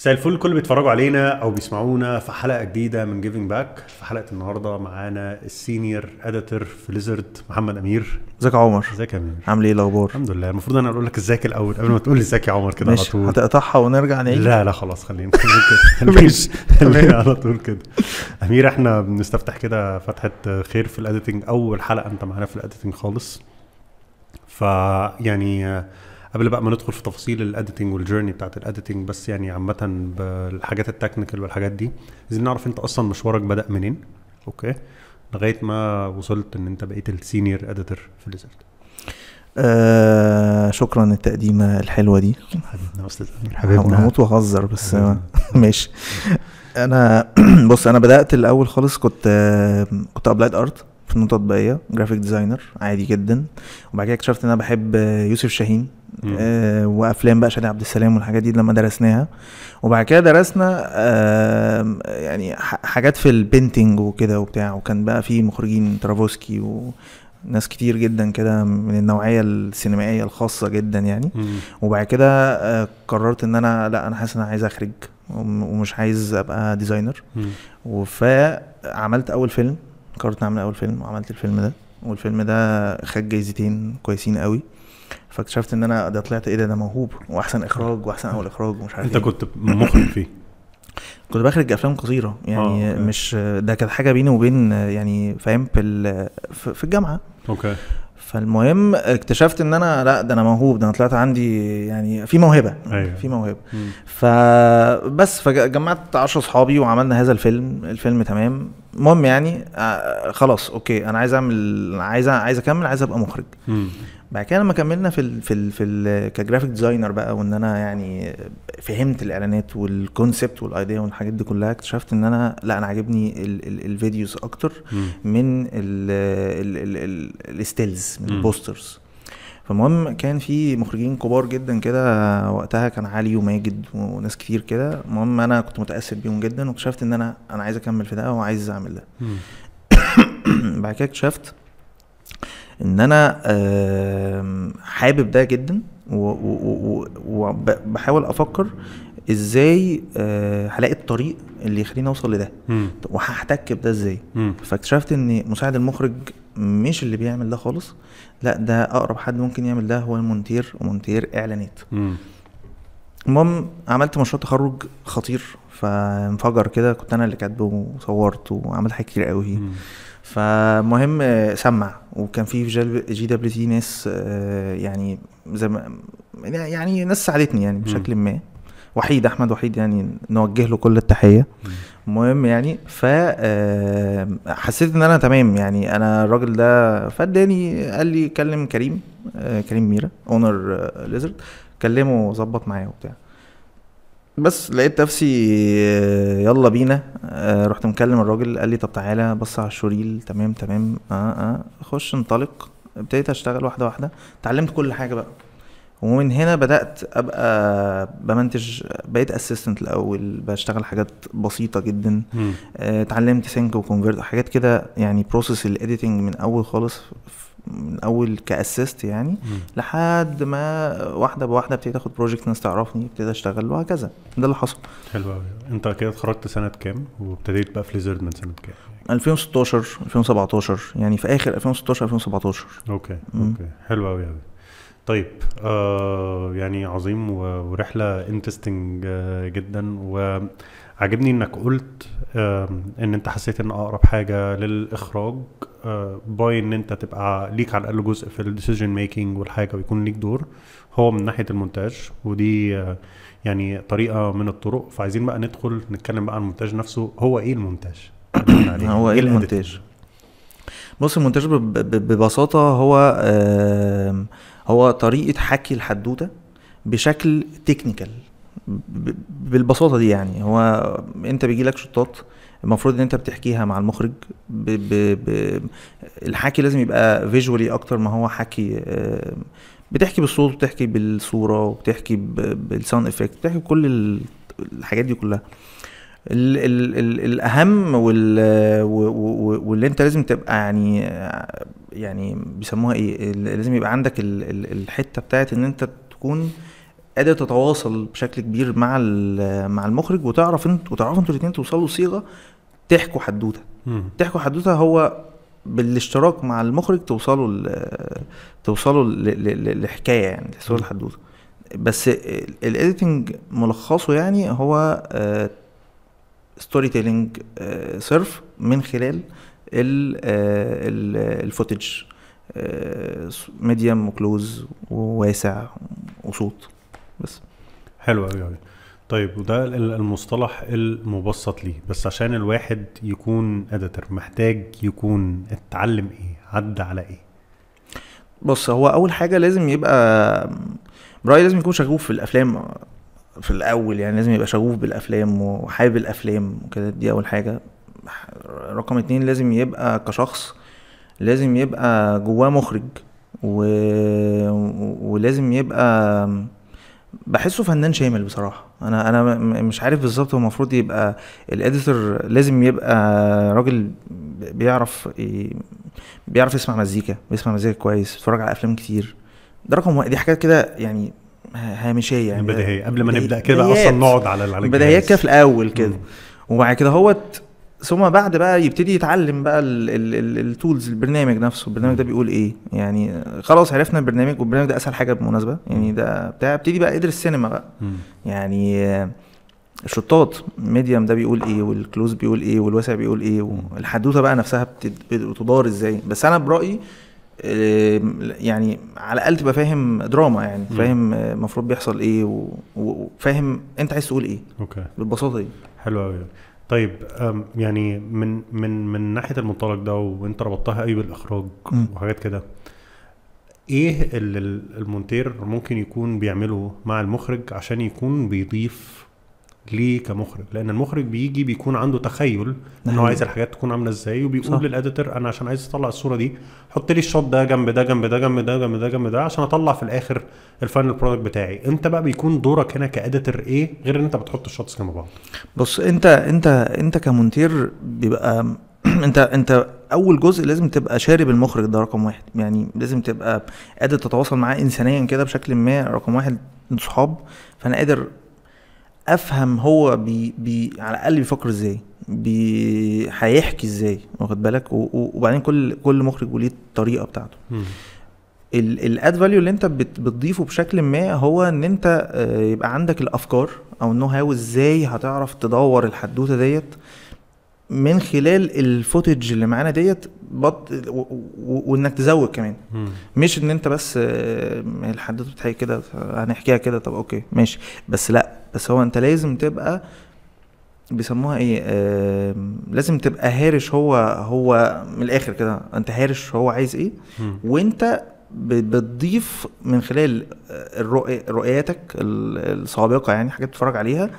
مساء الفل كل بيتفرجوا علينا او بيسمعونا في حلقه جديده من جيفنج باك في حلقه النهارده معانا السينيور اديتور في ليزرد محمد امير ازيك يا عمر ازيك يا امير عامل ايه الاخبار الحمد لله المفروض انا اقول لك ازيك الاول قبل ما تقول لي ازيك يا عمر كده على طول هتقطعها ونرجع نعيد لا لا خلاص خلينا كده خلينا على طول كده امير احنا بنستفتح كده فتحه خير في الاديتنج اول حلقه انت معانا في الاديتنج خالص فيعني يعني قبل بقى ما ندخل في تفاصيل الاديتنج والجيرني بتاعت الاديتنج بس يعني عامه بالحاجات التكنيكال والحاجات دي عايزين نعرف انت اصلا مشوارك بدا منين اوكي لغايه ما وصلت ان انت بقيت السينيور اديتور في ليزرد آه شكرا التقديمه الحلوه دي حبيبنا حبيبنا هموت واهزر بس ماشي انا بص انا بدات الاول خالص كنت كنت ابلايد ارت في تطبيقيه جرافيك ديزاينر عادي جدا وبعد كده اكتشفت ان انا بحب يوسف شاهين آه، وافلام بقى شادي عبد السلام والحاجات دي لما درسناها وبعد كده درسنا آه، يعني حاجات في البينتنج وكده وبتاع وكان بقى في مخرجين ترافوسكي و ناس كتير جدا كده من النوعيه السينمائيه الخاصه جدا يعني وبعد كده آه، قررت ان انا لا انا حاسس ان انا عايز اخرج ومش عايز ابقى ديزاينر فعملت اول فيلم قررت اعمل اول فيلم وعملت الفيلم ده والفيلم ده خد جايزتين كويسين قوي فاكتشفت ان انا ده طلعت ايه ده ده موهوب واحسن اخراج واحسن اول اخراج ومش عارف انت إيه. كنت مخرج فيه كنت بخرج افلام قصيره يعني آه، أوكي. مش ده كانت حاجه بيني وبين يعني فاهم في في الجامعه اوكي فالمهم اكتشفت ان انا لا ده انا موهوب ده انا طلعت عندي يعني في موهبه أيوة. في موهبه مم. فبس فجمعت 10 صحابي وعملنا هذا الفيلم الفيلم تمام المهم يعني آه، خلاص اوكي انا عايز اعمل عايز عايز اكمل عايز ابقى مخرج مم. بعد كده لما كملنا في الـ في الـ في الـ كجرافيك ديزاينر بقى وان انا يعني فهمت الاعلانات والكونسبت والايديا والحاجات دي كلها اكتشفت ان انا لا انا عاجبني الفيديوز اكتر من الستيلز من البوسترز فالمهم كان في مخرجين كبار جدا كده وقتها كان علي وماجد وناس كتير كده المهم انا كنت متاثر بيهم جدا واكتشفت ان انا انا عايز اكمل في ده وعايز اعمل ده بعد كده اكتشفت ان انا حابب ده جدا وبحاول افكر ازاي آه، هلاقي الطريق اللي يخليني اوصل لده وهحتك بده ازاي فاكتشفت ان مساعد المخرج مش اللي بيعمل ده خالص لا ده اقرب حد ممكن يعمل ده هو المونتير ومونتير اعلانات المهم عملت مشروع تخرج خطير فانفجر كده كنت انا اللي كاتبه وصورت وعملت حاجات كتير قوي فمهم آه، سمع وكان في في جي دبليو تي ناس آه، يعني زي ما يعني ناس ساعدتني يعني بشكل ما وحيد احمد وحيد يعني نوجه له كل التحيه المهم يعني ف آه، حسيت ان انا تمام يعني انا الراجل ده فاداني قال لي كلم كريم كريم ميرا اونر ليزرد كلمه وظبط معايا وبتاع بس لقيت نفسي آه، يلا بينا آه، رحت مكلم الراجل قال لي طب تعالى بص على الشوريل تمام تمام اه اه خش انطلق ابتديت اشتغل واحده واحده اتعلمت كل حاجه بقى ومن هنا بدات ابقى بمنتج بقيت اسيستنت الاول بشتغل حاجات بسيطه جدا آه، اتعلمت سينك وكونفرت حاجات كده يعني بروسيس الايديتنج من اول خالص من اول كاسيست يعني لحد ما واحده بواحده ابتديت اخد بروجكت ناس تعرفني ابتديت اشتغل وهكذا ده اللي حصل حلو قوي انت كده اتخرجت سنه كام وابتديت بقى في ليزرد من سنه كام 2016 2017 يعني في اخر 2016 2017 اوكي اوكي حلو قوي قوي طيب آه يعني عظيم ورحله انترستنج آه، جدا و عجبني انك قلت ان انت حسيت ان اقرب حاجه للاخراج آه، باي ان انت تبقى ليك على الاقل جزء في الديسيجن ميكنج والحاجه ويكون ليك دور هو من ناحيه المونتاج ودي آه، يعني طريقه من الطرق فعايزين بقى ندخل نتكلم بقى عن المونتاج نفسه هو ايه المونتاج يعني هو ايه, إيه المونتاج بص المونتاج ببساطه هو هو طريقه حكي الحدوته بشكل تكنيكال بالبساطه دي يعني هو انت بيجي لك شطات المفروض ان انت بتحكيها مع المخرج ب ب ب الحكي لازم يبقى فيجوالي اكتر ما هو حكي آه، بتحكي بالصوت وبتحكي بالصوره وبتحكي بالساوند افكت بتحكي بكل الحاجات دي كلها الـ الـ الـ الاهم واللي انت لازم تبقى يعني يعني بيسموها ايه لازم يبقى عندك الحته بتاعت ان انت تكون آه قادر تتواصل بشكل كبير مع مع المخرج وتعرف انت وتعرفوا انتوا الاثنين توصلوا صيغه تحكوا حدوته تحكوا حدوته هو بالاشتراك مع المخرج توصلوا توصلوا لحكايه يعني توصلوا لحدوته بس الايديتنج ملخصه يعني هو ستوري آه، تيلينج آه، صرف من خلال آه، الفوتج ميديم وكلوز وواسع وصوت بس حلو قوي قوي طيب وده المصطلح المبسط ليه بس عشان الواحد يكون اديتر محتاج يكون اتعلم ايه عدى على ايه بص هو اول حاجه لازم يبقى برايي لازم يكون شغوف في الافلام في الاول يعني لازم يبقى شغوف بالافلام وحابب الافلام وكده دي اول حاجه رقم اتنين لازم يبقى كشخص لازم يبقى جواه مخرج و... ولازم يبقى بحسه فنان شامل بصراحه انا انا مش عارف بالظبط هو المفروض يبقى الاديتور لازم يبقى راجل بيعرف بيعرف يسمع مزيكا بيسمع مزيكا كويس بيتفرج على افلام كتير ده رقم واحد دي حاجات كده يعني هامشيه يعني بديهيه قبل ما نبدا كده اصلا نقعد على على بديهيات كده في الاول كده وبعد كده هوت ثم بعد بقى يبتدي يتعلم بقى التولز البرنامج نفسه البرنامج ده بيقول ايه يعني خلاص عرفنا البرنامج والبرنامج ده اسهل حاجه بالمناسبه يعني ده بتاع ابتدي بقى ادرس سينما بقى يعني الشطات ميديم ده بيقول ايه والكلوز بيقول ايه والواسع بيقول ايه والحدوته بقى نفسها بتدار ازاي بس انا برايي يعني على الاقل تبقى فاهم دراما يعني فاهم آه، المفروض بيحصل ايه وفاهم انت عايز تقول ايه اوكي بالبساطه دي حلو قوي طيب يعني من من من ناحيه المنطلق ده وانت ربطتها ايوه بالاخراج وحاجات كده ايه اللي المونتير ممكن يكون بيعمله مع المخرج عشان يكون بيضيف ليه كمخرج لان المخرج بيجي بيكون عنده تخيل ان هو أيوه. عايز الحاجات تكون عامله ازاي وبيقول للاديتور انا عشان عايز اطلع الصوره دي حط لي الشوت ده جنب ده جنب ده جنب ده جنب ده جنب ده عشان اطلع في الاخر الفاينل برودكت بتاعي انت بقى بيكون دورك هنا كاديتور ايه غير ان انت بتحط الشوتس جنب بعض بص انت انت انت كمونتير بيبقى انت انت اول جزء لازم تبقى شارب المخرج ده رقم واحد يعني لازم تبقى قادر تتواصل معاه انسانيا كده بشكل ما رقم واحد صحاب فانا قادر افهم هو بي بي على الاقل بيفكر ازاي بي هيحكي ازاي واخد بالك وبعدين كل كل مخرج وليه الطريقه بتاعته الاد فاليو اللي انت بتضيفه بشكل ما هو ان انت آه، يبقى عندك الافكار او النو هاو ازاي هتعرف تدور الحدوته ديت من خلال الفوتج اللي معانا ديت بط... وانك تزود كمان مم. مش ان انت بس آه، الحدات بتحكي كده هنحكيها كده طب اوكي ماشي بس لا بس هو انت لازم تبقى بيسموها ايه آه لازم تبقى هارش هو هو من الاخر كده انت هارش هو عايز ايه مم. وانت بتضيف من خلال آه، الرؤي رؤياتك السابقه يعني حاجات بتتفرج عليها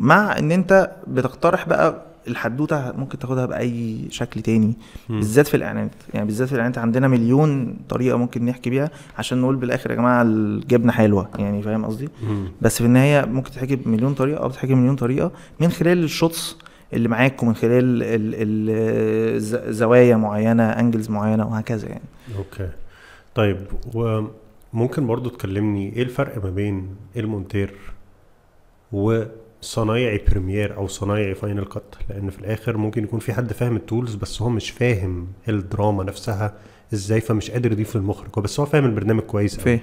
مع ان انت بتقترح بقى الحدوته ممكن تاخدها باي شكل تاني بالذات في الاعلانات يعني بالذات في الاعلانات عندنا مليون طريقه ممكن نحكي بيها عشان نقول بالاخر يا جماعه الجبنه حلوه يعني فاهم قصدي بس في النهايه ممكن تحكي بمليون طريقه او تحكي بمليون طريقه من خلال الشوتس اللي معاك ومن خلال زوايا معينه انجلز معينه وهكذا يعني اوكي طيب وممكن برضو تكلمني ايه الفرق ما بين المونتير و صنايعي بريمير او صنايعي فاينل كات لان في الاخر ممكن يكون في حد فاهم التولز بس هو مش فاهم الدراما نفسها ازاي فمش قادر يضيف للمخرج بس هو فاهم البرنامج كويس فاهم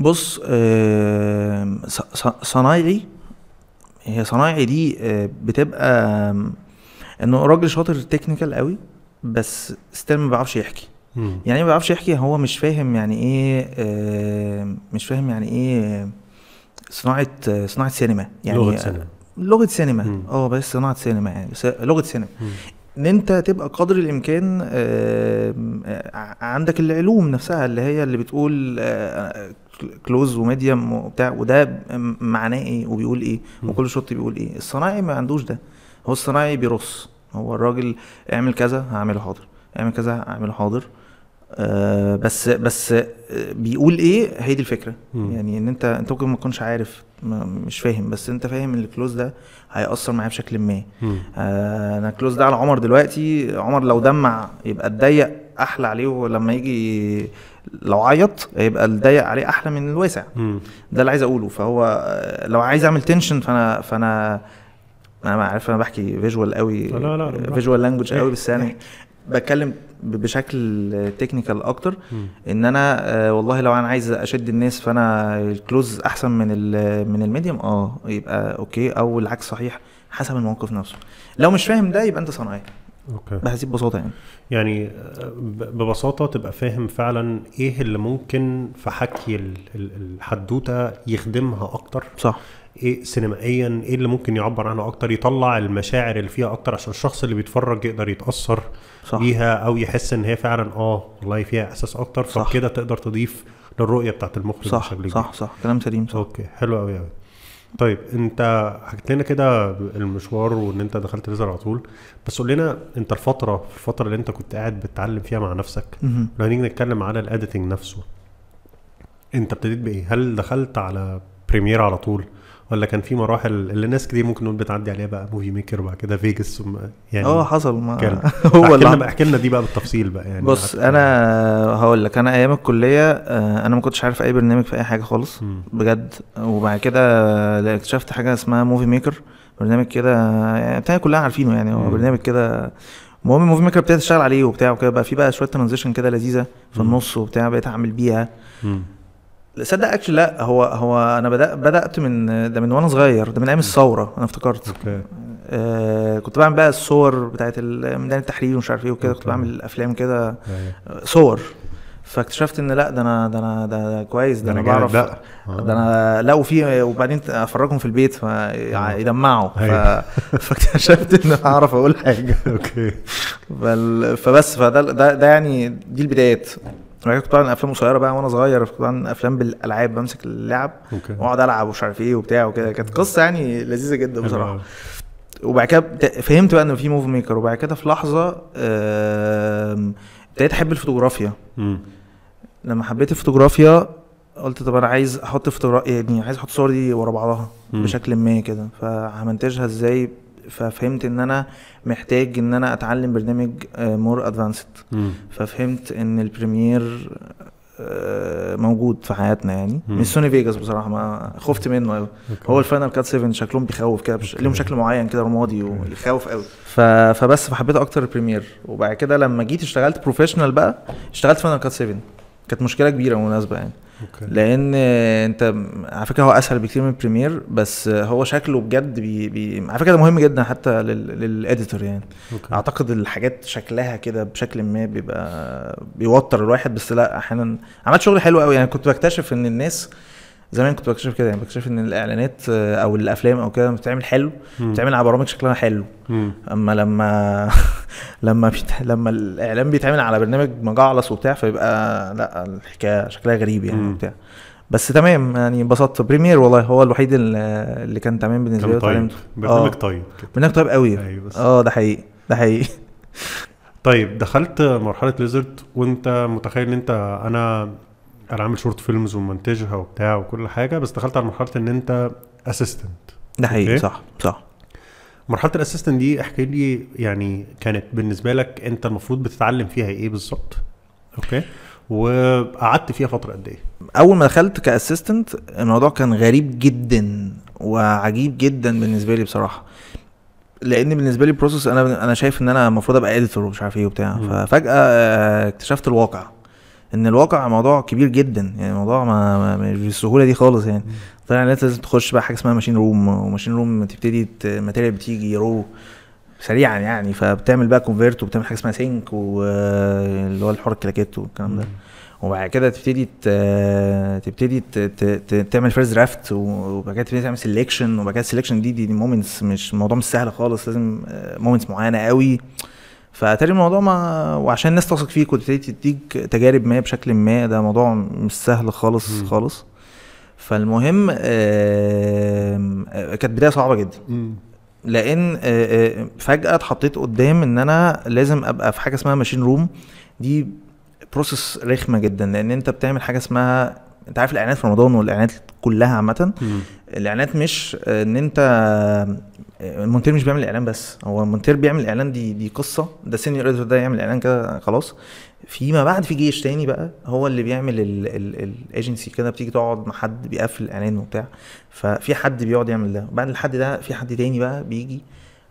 بص صنايعي هي صنايعي دي آه، بتبقى انه راجل شاطر تكنيكال قوي بس ستيل ما بيعرفش يحكي مم. يعني إيه ما بيعرفش يحكي هو مش فاهم يعني ايه مش فاهم يعني ايه صناعه صناعه سينما يعني لغه سينما لغه سينما اه بس صناعه سينما يعني بس لغه سينما مم. ان انت تبقى قدر الامكان عندك العلوم نفسها اللي هي اللي بتقول كلوز وميديم وبتاع وده معناه ايه وبيقول ايه وكل شوط بيقول ايه الصناعي ما عندوش ده هو الصناعي بيرص هو الراجل اعمل كذا هعمله حاضر اعمل كذا هعمله حاضر آه بس بس آه، بيقول ايه هي دي الفكره م. يعني ان انت انت ممكن ما تكونش عارف مش فاهم بس انت فاهم ان الكلوز ده هيأثر معايا بشكل ما آه انا الكلوز ده على عمر دلوقتي عمر لو دمع يبقى الضيق احلى عليه ولما يجي لو عيط هيبقى الضيق عليه احلى من الواسع م. ده اللي عايز اقوله فهو لو عايز اعمل تنشن فانا فانا انا عارف انا بحكي فيجوال قوي لا لا فيجوال لانجوج قوي بس يعني بتكلم بشكل تكنيكال اكتر ان انا آه، والله لو انا عايز اشد الناس فانا الكلوز احسن من من الميديم اه يبقى اوكي او العكس صحيح حسب الموقف نفسه لو مش فاهم ده يبقى انت صنايعي اوكي بهذه البساطه يعني يعني آه، ببساطه تبقى فاهم فعلا ايه اللي ممكن في حكي الحدوته يخدمها اكتر صح ايه سينمائيا ايه اللي ممكن يعبر عنه اكتر يطلع المشاعر اللي فيها اكتر عشان الشخص اللي بيتفرج يقدر يتاثر صح. بيها او يحس ان هي فعلا اه والله فيها احساس اكتر فكده تقدر تضيف للرؤيه بتاعت المخرج صح صح, صح صح كلام سليم صح اوكي حلو قوي قوي طيب انت حكيت لنا كده المشوار وان انت دخلت ليزر على طول بس قول لنا انت الفتره الفتره اللي انت كنت قاعد بتتعلم فيها مع نفسك لو هنيجي نتكلم على الاديتنج نفسه انت ابتديت بايه هل دخلت على بريمير على طول ولا كان في مراحل اللي ناس كتير ممكن نقول بتعدي عليها بقى موفي ميكر وبعد كده فيجاس ثم يعني اه حصل ما كان. هو اللي لنا احكي لنا دي بقى بالتفصيل بقى يعني بص انا هقول لك انا ايام الكليه آه، انا ما كنتش عارف اي برنامج في اي حاجه خالص م. بجد وبعد كده آه، اكتشفت حاجه اسمها موفي ميكر برنامج كده يعني كلها عارفينه يعني هو برنامج كده المهم موفي ميكر ابتديت اشتغل عليه وبتاع وكده بقى في بقى شويه ترانزيشن كده لذيذه في النص وبتاع بقيت اعمل بيها صدق اكشلي لا هو هو انا بدأ بدات من ده من وانا صغير ده من ايام الثوره انا افتكرت اوكي آه كنت بعمل بقى الصور بتاعت ميدان التحرير ومش عارف ايه وكده كنت بعمل افلام كده أيوه. صور فاكتشفت ان لا ده انا ده انا ده كويس ده, انا بعرف ده انا لا وفي وبعدين افرجهم في البيت فيدمعوا آه. أيوه. فاكتشفت ان اعرف اقول حاجه اوكي فبس فده ده, ده يعني دي البدايات انا كنت بعمل افلام قصيره بقى وانا صغير كنت بعمل افلام بالالعاب بمسك اللعب واقعد العب ومش عارف ايه وبتاع وكده كانت قصه يعني لذيذه جدا بصراحه وبعد كده فهمت بقى ان في موف ميكر وبعد كده في لحظه ابتديت احب الفوتوغرافيا لما حبيت الفوتوغرافيا قلت طب انا عايز احط فوتوغرافيا يعني عايز احط دي ورا بعضها بشكل ما كده فهمنتجها ازاي ففهمت ان انا محتاج ان انا اتعلم برنامج آه، مور ادفانسد ففهمت ان البريمير آه، موجود في حياتنا يعني مم. من سوني فيجاس بصراحه ما خفت منه قوي هو الفاينل كات 7 شكلهم بيخوف كده لهم شكل معين كده رمادي ويخوف قوي ف... فبس فحبيت اكتر البريمير وبعد كده لما جيت اشتغلت بروفيشنال بقى اشتغلت فاينل كات 7 كانت مشكله كبيره مناسبه يعني أوكي. لان انت على فكره هو اسهل بكتير من بريمير بس هو شكله بجد بي بي على فكره ده مهم جدا حتى لل... للاديتور يعني أوكي. اعتقد الحاجات شكلها كده بشكل ما بيبقى بيوتر الواحد بس لا احيانا عملت شغل حلو قوي يعني كنت بكتشف ان الناس زمان كنت بكتشف كده يعني بكتشف ان الاعلانات آه، او الافلام او كده بتتعمل حلو بتتعمل على برامج شكلها حلو اما لما لما بيت... لما الاعلان بيتعمل على برنامج مجعلص وبتاع فيبقى لا الحكايه شكلها غريب يعني وبتاع بس تمام يعني انبسطت بريمير والله هو الوحيد اللي كان تمام بالنسبه لي طيب برنامج آه. طيب برنامج طيب قوي أيوة اه ده حقيقي ده حقيقي طيب دخلت مرحله ليزرد وانت متخيل ان انت انا انا عامل شورت فيلمز ومنتجها وبتاع وكل حاجه بس دخلت على مرحله ان انت اسيستنت ده حقيقي صح صح مرحله الاسيستنت دي احكي لي يعني كانت بالنسبه لك انت المفروض بتتعلم فيها ايه بالظبط اوكي وقعدت فيها فتره قد ايه اول ما دخلت كاسيستنت الموضوع كان غريب جدا وعجيب جدا بالنسبه لي بصراحه لان بالنسبه لي البروسيس انا انا شايف ان انا المفروض ابقى اديتور ومش عارف ايه وبتاع ففجاه آه، اكتشفت الواقع ان الواقع موضوع كبير جدا يعني الموضوع ما, مش بالسهوله دي خالص يعني طلع لازم تخش بقى حاجه اسمها ماشين روم وماشين روم تبتدي الماتيريال بتيجي رو سريعا يعني فبتعمل بقى كونفيرت وبتعمل حاجه اسمها سينك واللي هو الحر الكلاكيت والكلام ده وبعد كده تبتدي تبتدي تعمل فيرست درافت وبعد كده تبتدي تعمل سيلكشن وبعد كده السيلكشن دي, دي مومنتس مش الموضوع مش سهل خالص لازم مومنتس معينه قوي فاتاري الموضوع ما وعشان الناس تثق فيك وتبتدي تديك تجارب ما بشكل ما ده موضوع مش سهل خالص م. خالص فالمهم آه، كانت بدايه صعبه جدا م. لان آه، آه، فجاه اتحطيت قدام ان انا لازم ابقى في حاجه اسمها ماشين روم دي بروسيس رخمه جدا لان انت بتعمل حاجه اسمها انت عارف الاعلانات في رمضان والاعلانات كلها عامه الاعلانات مش ان انت المونتير مش بيعمل اعلان بس هو المونتير بيعمل اعلان دي دي قصه ده سينيور اديتور ده يعمل اعلان كده خلاص فيما بعد في جيش تاني بقى هو اللي بيعمل الايجنسي كده بتيجي تقعد مع حد بيقفل الاعلان وبتاع ففي حد بيقعد يعمل ده بعد الحد ده في حد تاني بقى بيجي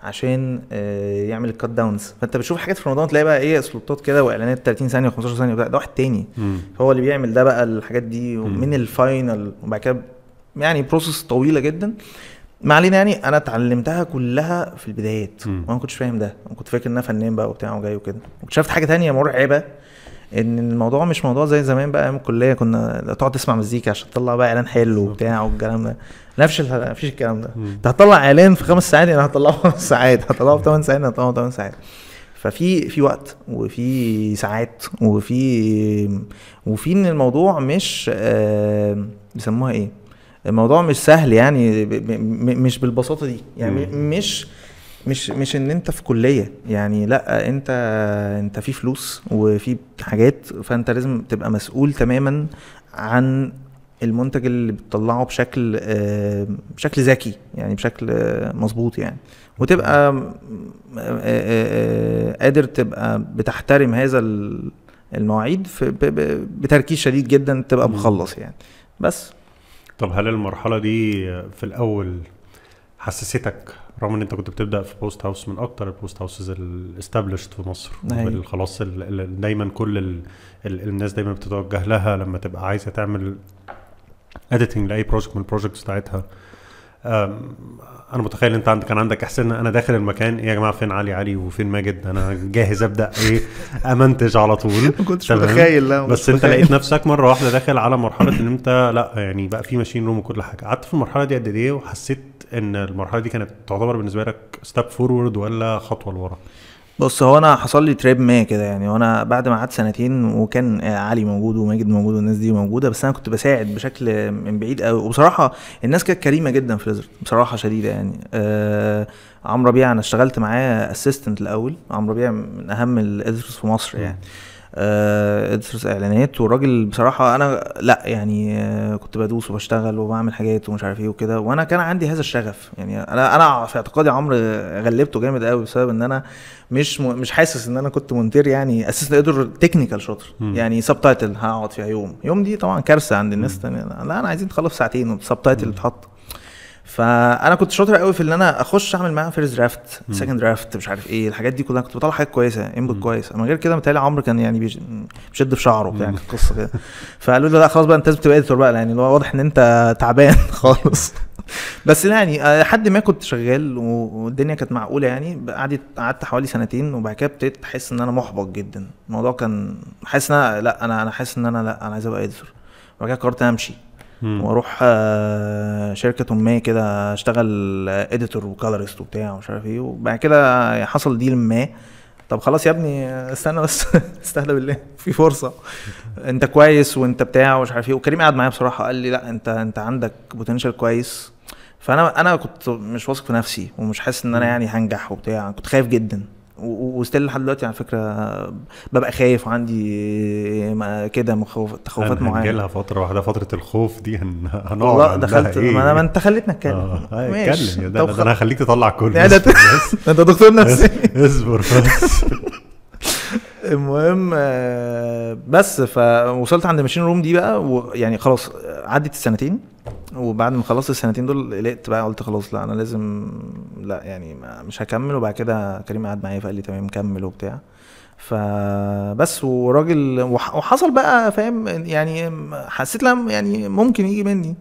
عشان آه، يعمل الكات داونز فانت بتشوف حاجات في رمضان تلاقي بقى ايه سلوتات كده واعلانات 30 ثانيه و15 ثانيه ده واحد تاني مم. هو اللي بيعمل ده بقى الحاجات دي ومن الفاينل وبعد كده يعني بروسس طويله جدا ما علينا يعني انا اتعلمتها كلها في البدايات وانا ما كنتش فاهم ده انا كنت فاكر ان انا فنان بقى وبتاع وجاي وكده واكتشفت حاجه ثانيه مرعبه ان الموضوع مش موضوع زي زمان بقى ايام الكليه كنا تقعد تسمع مزيكا عشان تطلع بقى اعلان حلو وبتاع والكلام ده لا مفيش مفيش الكلام ده انت هتطلع اعلان في خمس ساعات انا يعني هطلعه في خمس ساعات هطلعه في ثمان ساعات هطلعه في ثمان ساعات ففي في وقت وفي ساعات وفي وفي ان الموضوع مش آه، بيسموها ايه الموضوع مش سهل يعني مش بالبساطه دي يعني مش مش مش ان انت في كليه يعني لا انت انت في فلوس وفي حاجات فانت لازم تبقى مسؤول تماما عن المنتج اللي بتطلعه بشكل آه، بشكل ذكي يعني بشكل مظبوط يعني وتبقى آه، آه، قادر تبقى بتحترم هذا المواعيد بتركيز شديد جدا تبقى مخلص يعني بس طب هل المرحله دي في الاول حسستك رغم ان انت كنت بتبدا في بوست هاوس من اكتر البوست هاوسز الاستابلشت في مصر نعم. خلاص دايما كل الـ الـ الناس دايما بتتوجه لها لما تبقى عايزه تعمل اديتنج لاي بروجكت من البروجكتس بتاعتها انا متخيل انت عندك كان عندك احسن انا داخل المكان ايه يا جماعه فين علي علي وفين ماجد انا جاهز ابدا ايه امنتج على طول ما كنتش متخيل لا بس انت لقيت نفسك مره واحده داخل على مرحله ان انت لا يعني بقى في ماشين روم وكل حاجه قعدت في المرحله دي قد ايه وحسيت ان المرحله دي كانت تعتبر بالنسبه لك ستاب فورورد ولا خطوه لورا بص هو انا حصل لي تريب ما كده يعني وانا بعد ما قعدت سنتين وكان علي موجود وماجد موجود والناس دي موجوده بس انا كنت بساعد بشكل من بعيد قوي وبصراحه الناس كانت كريمه جدا في ليزرد بصراحه شديده يعني آه عمرو ربيع انا اشتغلت معاه اسيستنت الاول عمرو ربيع من اهم الايديتورز في مصر يعني آه، ادرس اعلانات والراجل بصراحه انا لا يعني آه، كنت بدوس وبشتغل وبعمل حاجات ومش عارف ايه وكده وانا كان عندي هذا الشغف يعني انا انا في اعتقادي عمرو غلبته جامد قوي بسبب ان انا مش م... مش حاسس ان انا كنت مونتير يعني اساسا اديتور تكنيكال شاطر يعني سب تايتل هقعد فيها يوم يوم دي طبعا كارثه عند الناس لا انا عايزين تخلص ساعتين والسب تايتل اتحط فانا كنت شاطر قوي في ان انا اخش اعمل معاه فيرست درافت سكند درافت مش عارف ايه الحاجات دي كلها كنت بطلع حاجات كويسه انبوت كويس من غير كده متهيألي عمرو كان يعني بيشد في شعره يعني القصه كده فقالوا لي لا خلاص بقى انت لازم تبقى اديتور بقى يعني واضح ان انت تعبان خالص بس يعني آه، لحد ما كنت شغال والدنيا كانت معقوله يعني قعدت قعدت حوالي سنتين وبعد كده ابتديت احس ان انا محبط جدا الموضوع كان حاسس ان انا لا انا انا حاسس ان انا لا انا عايز ابقى اديتور وبعد كده قررت امشي واروح آه، شركه ما كده اشتغل اديتور وكالرست وبتاع ومش عارف ايه وبعد كده حصل ديل ما طب خلاص يا ابني استنى بس استهدى بالله في فرصه انت كويس وانت بتاع ومش عارف ايه وكريم قعد معايا بصراحه قال لي لا انت انت عندك بوتنشال كويس فانا انا كنت مش واثق في نفسي ومش حاسس ان انا يعني هنجح وبتاع كنت خايف جدا وستيل لحد دلوقتي على فكره ببقى خايف وعندي كده مخوف تخوفات معينه هنجيلها فتره واحده فتره الخوف دي هنقعد والله دخلت إيه؟ ما, أنا... ما انت خليتنا اتكلم آه. ماشي انا هخليك تطلع كل ده انت دكتور نفسي اصبر بس المهم آه، بس فوصلت عند ماشين روم دي بقى ويعني خلاص عدت السنتين وبعد ما خلصت السنتين دول قلقت بقى قلت خلاص لا انا لازم لا يعني مش هكمل وبعد كده كريم قعد معايا فقال لي تمام كمل وبتاع فبس وراجل وحصل بقى فاهم يعني حسيت لها يعني ممكن يجي مني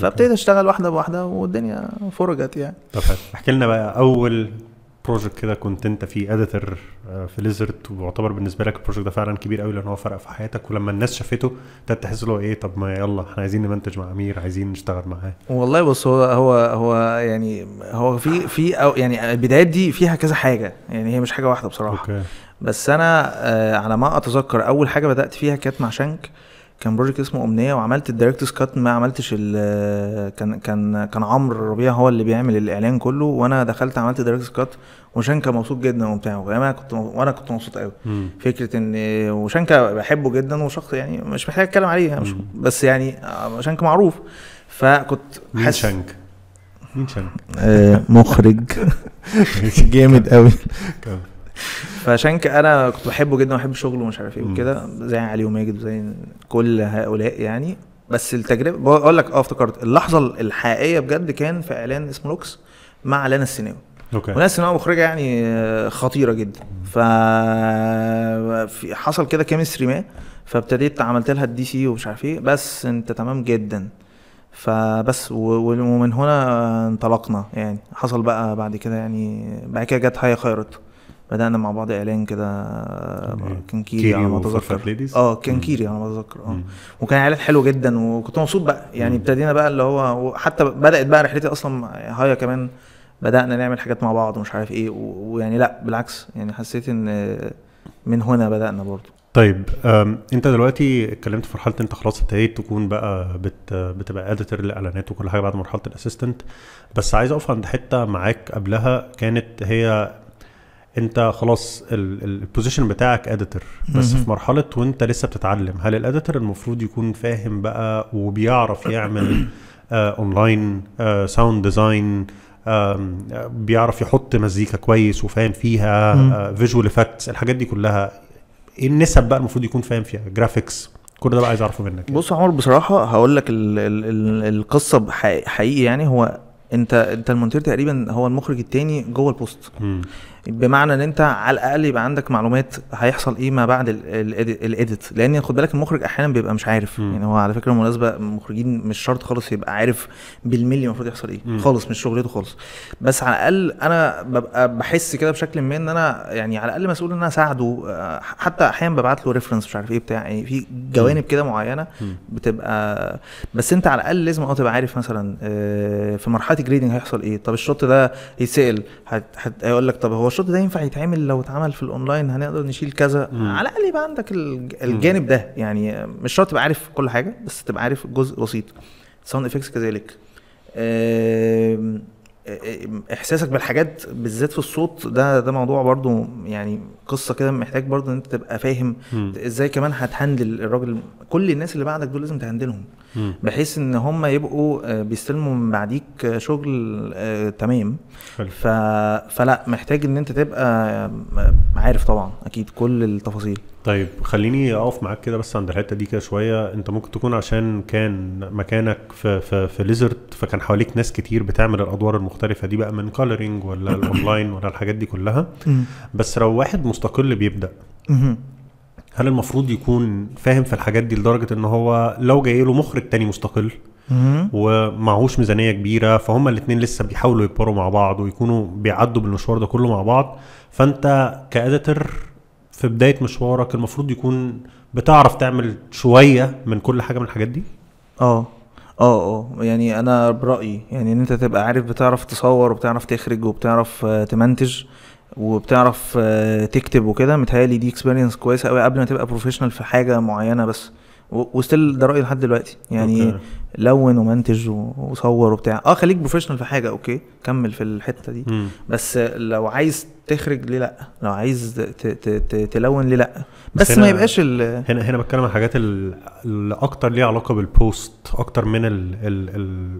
فابتديت اشتغل واحده بواحده والدنيا فرجت يعني طب احكي لنا بقى اول بروجكت كده كنت انت فيه اديتور آه، في ليزرت ويعتبر بالنسبه لك البروجكت ده فعلا كبير قوي لان هو فرق في حياتك ولما الناس شافته ابتدت تحس اللي هو ايه طب ما يلا احنا عايزين نمنتج مع امير عايزين نشتغل معاه والله بص هو هو هو يعني هو في في أو يعني البدايات دي فيها كذا حاجه يعني هي مش حاجه واحده بصراحه أوكي. بس انا آه، على ما اتذكر اول حاجه بدات فيها كانت مع شنك كان بروجكت اسمه امنيه وعملت الدايركت سكات ما عملتش ال كان كان كان عمرو ربيع هو اللي بيعمل الاعلان كله وانا دخلت عملت الدايركت سكات وشان كان مبسوط جدا وبتاع انا كنت وانا كنت مبسوط قوي فكره ان وشانكا بحبه جدا وشخص يعني مش محتاج اتكلم عليه يعني مش بس يعني آه، شانكا معروف فكنت حاسس شانك مين شانك؟ آه، مخرج جامد قوي فعشان كده انا كنت بحبه جدا وبحب شغله ومش عارف ايه وكده زي علي وماجد وزي كل هؤلاء يعني بس التجربه بقول لك اه افتكرت اللحظه الحقيقيه بجد كان في اعلان اسمه لوكس مع لانا السينما اوكي ولانا السينما مخرجه يعني آه، خطيره جدا ف حصل كده كيمستري ما فابتديت عملت لها الدي سي ومش عارف ايه بس انت تمام جدا فبس ومن هنا انطلقنا يعني حصل بقى بعد كده يعني بعد كده جت هيا خيرت بدانا مع بعض اعلان كده كان آه، كيري على ما اتذكر اه كان كيري على ما اتذكر اه وكان اعلان حلو جدا وكنت مبسوط بقى يعني ابتدينا بقى اللي هو حتى بدات بقى رحلتي اصلا هايا كمان بدانا نعمل حاجات مع بعض ومش عارف ايه ويعني لا بالعكس يعني حسيت ان من هنا بدانا برضو طيب انت دلوقتي اتكلمت في مرحله انت خلاص ابتديت تكون بقى بت بتبقى اديتور لاعلانات وكل حاجه بعد مرحله الاسيستنت بس عايز اقف عند حته معاك قبلها كانت هي انت خلاص البوزيشن بتاعك اديتور بس في مرحله وانت لسه بتتعلم هل الاديتور المفروض يكون فاهم بقى وبيعرف يعمل اونلاين ساوند ديزاين بيعرف يحط مزيكا كويس وفاهم فيها فيجوال افكتس آه، الحاجات دي كلها ايه النسب بقى المفروض يكون فاهم فيها جرافيكس كل ده بقى عايز اعرفه منك يعني. بص يا عمر بصراحه هقول لك القصه حقيقي يعني هو انت انت المونتير تقريبا هو المخرج الثاني جوه البوست بمعنى ان انت على الاقل يبقى عندك معلومات هيحصل ايه ما بعد الايديت لان خد بالك المخرج احيانا بيبقى مش عارف م. يعني هو على فكره بالمناسبه المخرجين مش شرط خالص يبقى عارف بالملي المفروض يحصل ايه م. خالص مش شغلته خالص بس على الاقل انا ببقى بحس كده بشكل ما ان انا يعني على الاقل مسؤول ان انا اساعده آه، حتى احيانا ببعت له ريفرنس مش عارف ايه بتاع يعني في جوانب كده معينه بتبقى بس انت على الاقل لازم اه تبقى عارف مثلا آه، في مرحله الجريدنج هيحصل ايه طب الشوت ده يتسال هيقول لك طب هو الشوت ده ينفع يتعمل لو اتعمل في الاونلاين هنقدر نشيل كذا مم. على الاقل يبقى عندك الجانب مم. ده يعني مش شرط تبقى عارف كل حاجه بس تبقى عارف جزء بسيط ساوند افكس كذلك احساسك بالحاجات بالذات في الصوت ده ده موضوع برضو يعني قصه كده محتاج برضو ان انت تبقى فاهم ازاي كمان هتهندل الراجل كل الناس اللي بعدك دول لازم تهندلهم بحيث ان هم يبقوا آه، بيستلموا من بعديك آه، شغل آه، تمام ف... فلا محتاج ان انت تبقى عارف طبعا اكيد كل التفاصيل طيب خليني اقف معاك كده بس عند الحته دي كده شويه انت ممكن تكون عشان كان مكانك في في في ليزرد فكان حواليك ناس كتير بتعمل الادوار المختلفه دي بقى من كالرينج ولا الاونلاين ولا الحاجات دي كلها بس لو واحد مستقل بيبدا هل المفروض يكون فاهم في الحاجات دي لدرجه ان هو لو جاي له مخرج تاني مستقل ومعهوش ميزانيه كبيره فهم الاثنين لسه بيحاولوا يكبروا مع بعض ويكونوا بيعدوا بالمشوار ده كله مع بعض فانت كاديتر في بدايه مشوارك المفروض يكون بتعرف تعمل شويه من كل حاجه من الحاجات دي اه اه اه يعني انا برايي يعني ان انت تبقى عارف بتعرف تصور وبتعرف تخرج وبتعرف آه، تمنتج وبتعرف آه، تكتب وكده متهيألي دي اكسبيرينس كويسه قوي قبل ما تبقى بروفيشنال في حاجه معينه بس وستيل ده رايي لحد دلوقتي يعني أوكي. لون ومنتج وصور وبتاع اه خليك بروفيشنال في حاجه اوكي كمل في الحته دي م. بس لو عايز تخرج ليه لا لو عايز تلون ليه لا بس, بس ما يبقاش ال هنا هنا بتكلم عن الحاجات اللي اكتر ليها علاقه بالبوست اكتر من ال ال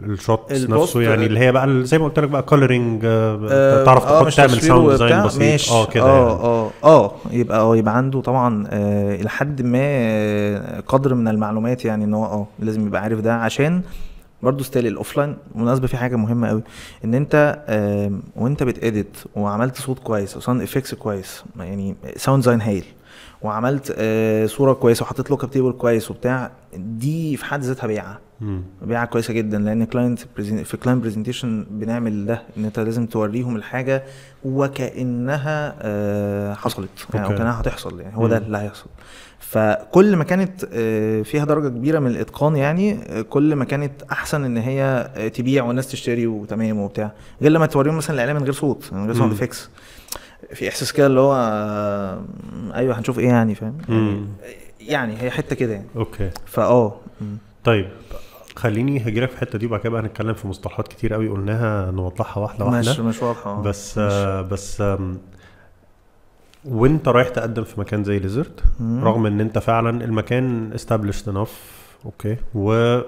ال الشوت نفسه يعني اللي هي بقى زي ما قلت لك بقى كولرنج آه،, آه تعرف آه، تحط تعمل ساوند ديزاين بسيط اه كده اه يعني. اه اه يبقى اه يبقى عنده طبعا آه لحد ما آه، قدر من المعلومات يعني ان هو اه لازم يبقى عارف ده عشان برضه ستيل الاوفلاين مناسبه في حاجه مهمه قوي ان انت وانت بتأديت وعملت صوت كويس وساوند افكتس كويس يعني ساوند زين هايل وعملت آه، صوره كويسه وحطيت لوك تيبل كويس وبتاع دي في حد ذاتها بيعه بيعه كويسه جدا لان كلاينت في كلاينت برزنتيشن بنعمل ده ان انت لازم توريهم الحاجه وكانها آه، حصلت يعني وكانها هتحصل يعني هو ده اللي هيحصل فكل ما كانت آه، فيها درجه كبيره من الاتقان يعني آه، كل ما كانت احسن ان هي آه، تبيع والناس تشتري وتمام وبتاع غير لما توريهم مثلا الاعلان من غير صوت من غير ساوند فيكس في احساس كده اللي هو ايوه هنشوف ايه يعني فاهم يعني،, يعني هي حته كده يعني اوكي فاه طيب خليني هجيلك في الحته دي وبعد كده بقى هنتكلم في مصطلحات كتير قوي قلناها نوضحها واحده واحده مش مش واضحه بس مش. آه بس آه وانت رايح تقدم في مكان زي ليزرد رغم ان انت فعلا المكان استابلشد انف اوكي و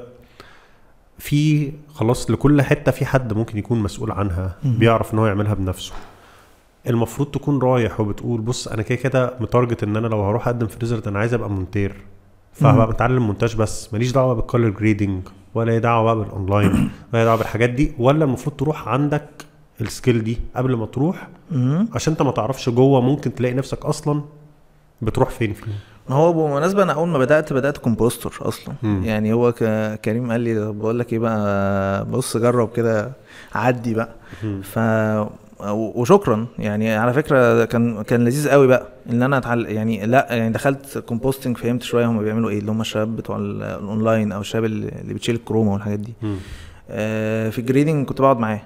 في خلاص لكل حته في حد ممكن يكون مسؤول عنها بيعرف ان هو يعملها بنفسه المفروض تكون رايح وبتقول بص انا كده كده متارجت ان انا لو هروح اقدم في ريزرت انا عايز ابقى مونتير فهبقى بتعلم مونتاج بس ماليش دعوه بالكولر جريدنج ولا دعوه بقى بالاونلاين ولا دعوه بالحاجات دي ولا المفروض تروح عندك السكيل دي قبل ما تروح عشان انت ما تعرفش جوه ممكن تلاقي نفسك اصلا بتروح فين فيه ما هو بالمناسبه انا اول ما بدات بدات كومبوستر اصلا مم. يعني هو كريم قال لي بقول لك ايه بقى بص جرب كده عدي بقى ف وشكرا يعني على فكره كان كان لذيذ قوي بقى ان انا اتعلم يعني لا يعني دخلت كومبوستنج فهمت شويه هم بيعملوا ايه اللي هم الشباب بتوع الاونلاين او الشباب اللي بتشيل الكروما والحاجات دي آه في الجريدنج كنت بقعد معاه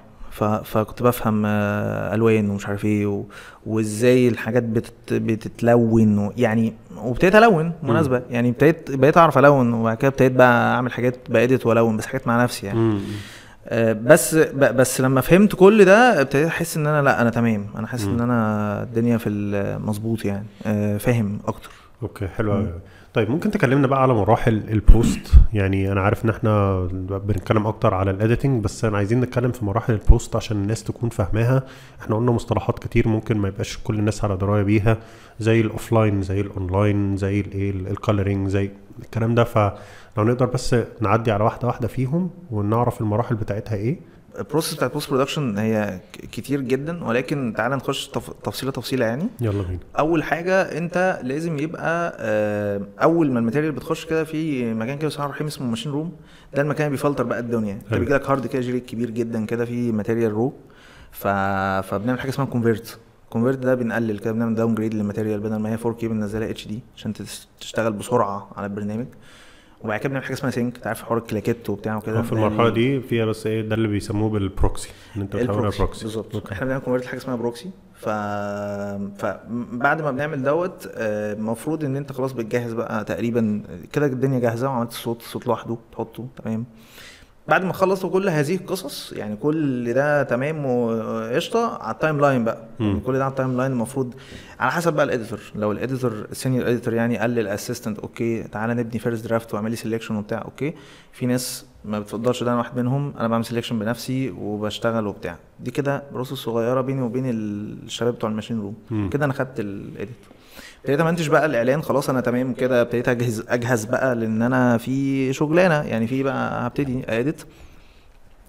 فكنت بفهم آه، الوان ومش عارف ايه و... وازاي الحاجات بتت... بتتلون و... يعني وابتديت الون مناسبه يعني ابتديت بقيت اعرف الون وبعد كده ابتديت بقى اعمل حاجات بأديت والون بس حاجات مع نفسي يعني آه، بس بس لما فهمت كل ده ابتديت احس ان انا لا انا تمام انا حاسس ان انا الدنيا في المظبوط يعني آه، فاهم اكتر اوكي حلو قوي طيب ممكن تكلمنا بقى على مراحل البوست يعني انا عارف ان احنا بنتكلم اكتر على الاديتنج بس انا عايزين نتكلم في مراحل البوست عشان الناس تكون فاهماها احنا قلنا مصطلحات كتير ممكن ما يبقاش كل الناس على درايه بيها زي الاوفلاين زي الاونلاين زي الايه الكالرينج زي الكلام ده فلو نقدر بس نعدي على واحده واحده فيهم ونعرف المراحل بتاعتها ايه البروسيس بتاعت البوست برودكشن هي كتير جدا ولكن تعال نخش تفصيله تفصيله يعني يلا بينا اول حاجه انت لازم يبقى آه، اول ما الماتيريال بتخش كده في مكان كده بسم الله الرحمن اسمه ماشين روم ده المكان بيفلتر بقى الدنيا انت بيجي لك هارد كده كبير جدا كده في ماتيريال رو ف... فبنعمل حاجه اسمها كونفيرت كونفيرت ده بنقلل كده بنعمل داون جريد للماتيريال بدل ما هي 4 كي بننزلها اتش دي عشان تشتغل بسرعه على البرنامج وبعد كده بنعمل حاجه اسمها سينك انت عارف حوار الكلاكيت وبتاع وكده في يعني المرحله دي فيها بس ايه ده اللي بيسموه بالبروكسي ان انت بتحولها بروكسي بالظبط احنا بنعمل كونفرت لحاجه اسمها بروكسي ف فبعد ما بنعمل دوت آه، المفروض ان انت خلاص بتجهز بقى تقريبا كده الدنيا جاهزه وعملت الصوت الصوت لوحده تحطه تمام بعد ما خلصوا كل هذه القصص يعني كل ده تمام وقشطه على التايم لاين بقى مم. يعني كل ده على التايم لاين المفروض على حسب بقى الاديتور لو الاديتور السينيور اديتور يعني قال للاسيستنت اوكي تعالى نبني فيرست درافت واعمل لي سيلكشن وبتاع اوكي في ناس ما بتفضلش ده انا واحد منهم انا بعمل سيلكشن بنفسي وبشتغل وبتاع دي كده بروسس صغيره بيني وبين الشباب بتوع الماشين روم كده انا خدت الاديت ابتديت امنتج بقى الاعلان خلاص انا تمام كده ابتديت اجهز اجهز بقى لان انا في شغلانه يعني في بقى هبتدي اديت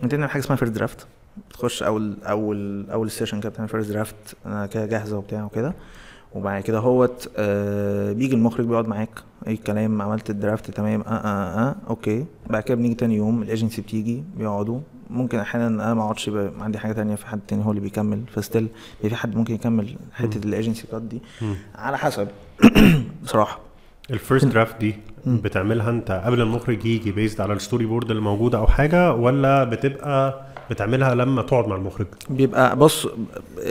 ابتدينا نعمل حاجه اسمها فيرست درافت بتخش اول اول اول سيشن كده بتعمل فيرست درافت انا كده جاهزه وبتاع وكده وبعد كده هوت آه بيجي المخرج بيقعد معاك اي كلام عملت الدرافت تمام اه اه اه اوكي بعد كده بنيجي تاني يوم الايجنسي بتيجي بيقعدوا ممكن احيانا انا ما اقعدش عندي حاجه تانية في حد تاني هو اللي بيكمل فستيل في حد ممكن يكمل حته الايجنسي كات دي على حسب بصراحه الفيرست درافت دي بتعملها انت قبل المخرج يجي بيزد على الستوري بورد اللي موجوده او حاجه ولا بتبقى بتعملها لما تقعد مع المخرج بيبقى بص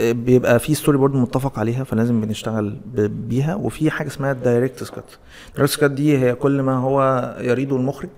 بيبقى في ستوري بورد متفق عليها فلازم بنشتغل بيها وفي حاجه اسمها الدايركت سكات الدايركت سكات دي هي كل ما هو يريده المخرج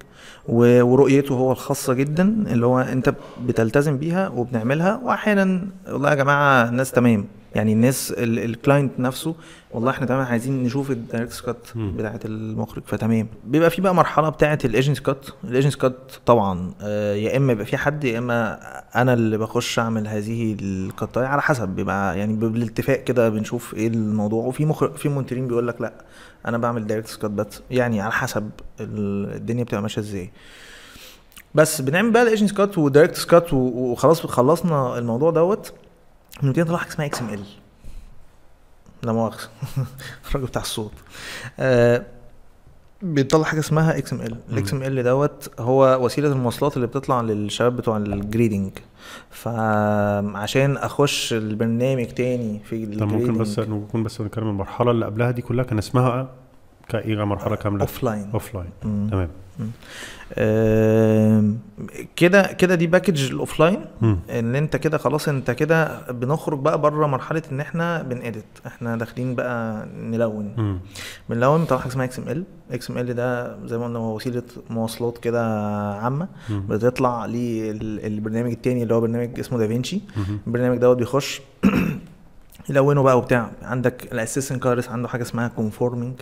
ورؤيته هو الخاصه جدا اللي هو انت بتلتزم بيها وبنعملها واحيانا والله يا جماعه الناس تمام يعني الناس الكلاينت نفسه والله احنا تمام عايزين نشوف الدايركت كات بتاعه المخرج فتمام بيبقى في بقى مرحله بتاعه الايجنت كات الايجنت كات طبعا آه يا اما يبقى في حد يا اما انا اللي بخش اعمل هذه الكات يعني على حسب بيبقى يعني بالاتفاق كده بنشوف ايه الموضوع وفي مخرج في مونترين بيقول لك لا انا بعمل دايركت كات بس يعني على حسب الدنيا بتبقى ماشيه ازاي بس بنعمل بقى الايجنت كات ودايركت كات وخلاص خلصنا الموضوع دوت من طلع حاجه اسمها اكس ام ال لا مؤاخذه الراجل بتاع الصوت آه بيطلع حاجه اسمها اكس ام ال الاكس ام ال دوت هو وسيله المواصلات اللي بتطلع للشباب بتوع الجريدنج فعشان اخش البرنامج تاني في الجريدنج طب ممكن بس نكون بس بنتكلم المرحله اللي قبلها دي كلها كان اسمها كايغا مرحله كامله اوف لاين اوف لاين تمام كده كده دي باكج الاوف لاين ان انت كده خلاص انت كده بنخرج بقى بره مرحله ان احنا بنأديت احنا داخلين بقى نلون بنلون طبعا حاجه اسمها اكس ام ال اكس ام ال ده زي ما قلنا هو وسيله مواصلات كده عامه مم. بتطلع للبرنامج التاني اللي هو برنامج اسمه دافينشي البرنامج دوت بيخش يلونه بقى وبتاع عندك الاسيستنت كارس عنده حاجه اسمها كونفورمينج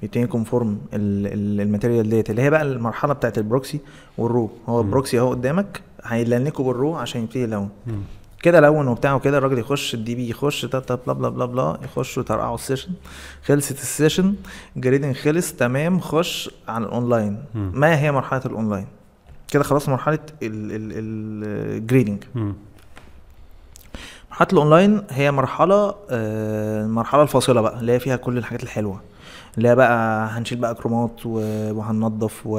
بيبتدي كونفورم الماتيريال ديت اللي هي بقى المرحله بتاعت البروكسي والرو هو البروكسي اهو قدامك هيلنكه بالرو عشان يبتدي يلون كده لون وبتاع وكده الراجل يخش الدي بي يخش تا تا بلا بلا بلا بلا يخشوا وترقعوا السيشن خلصت السيشن جريدنج خلص تمام خش على الاونلاين ما هي مرحله الاونلاين كده خلاص مرحله الجريدنج مرحله الاونلاين هي مرحله آه، المرحله الفاصله بقى اللي هي فيها كل الحاجات الحلوه اللي هي بقى هنشيل بقى كرومات وهننظف و...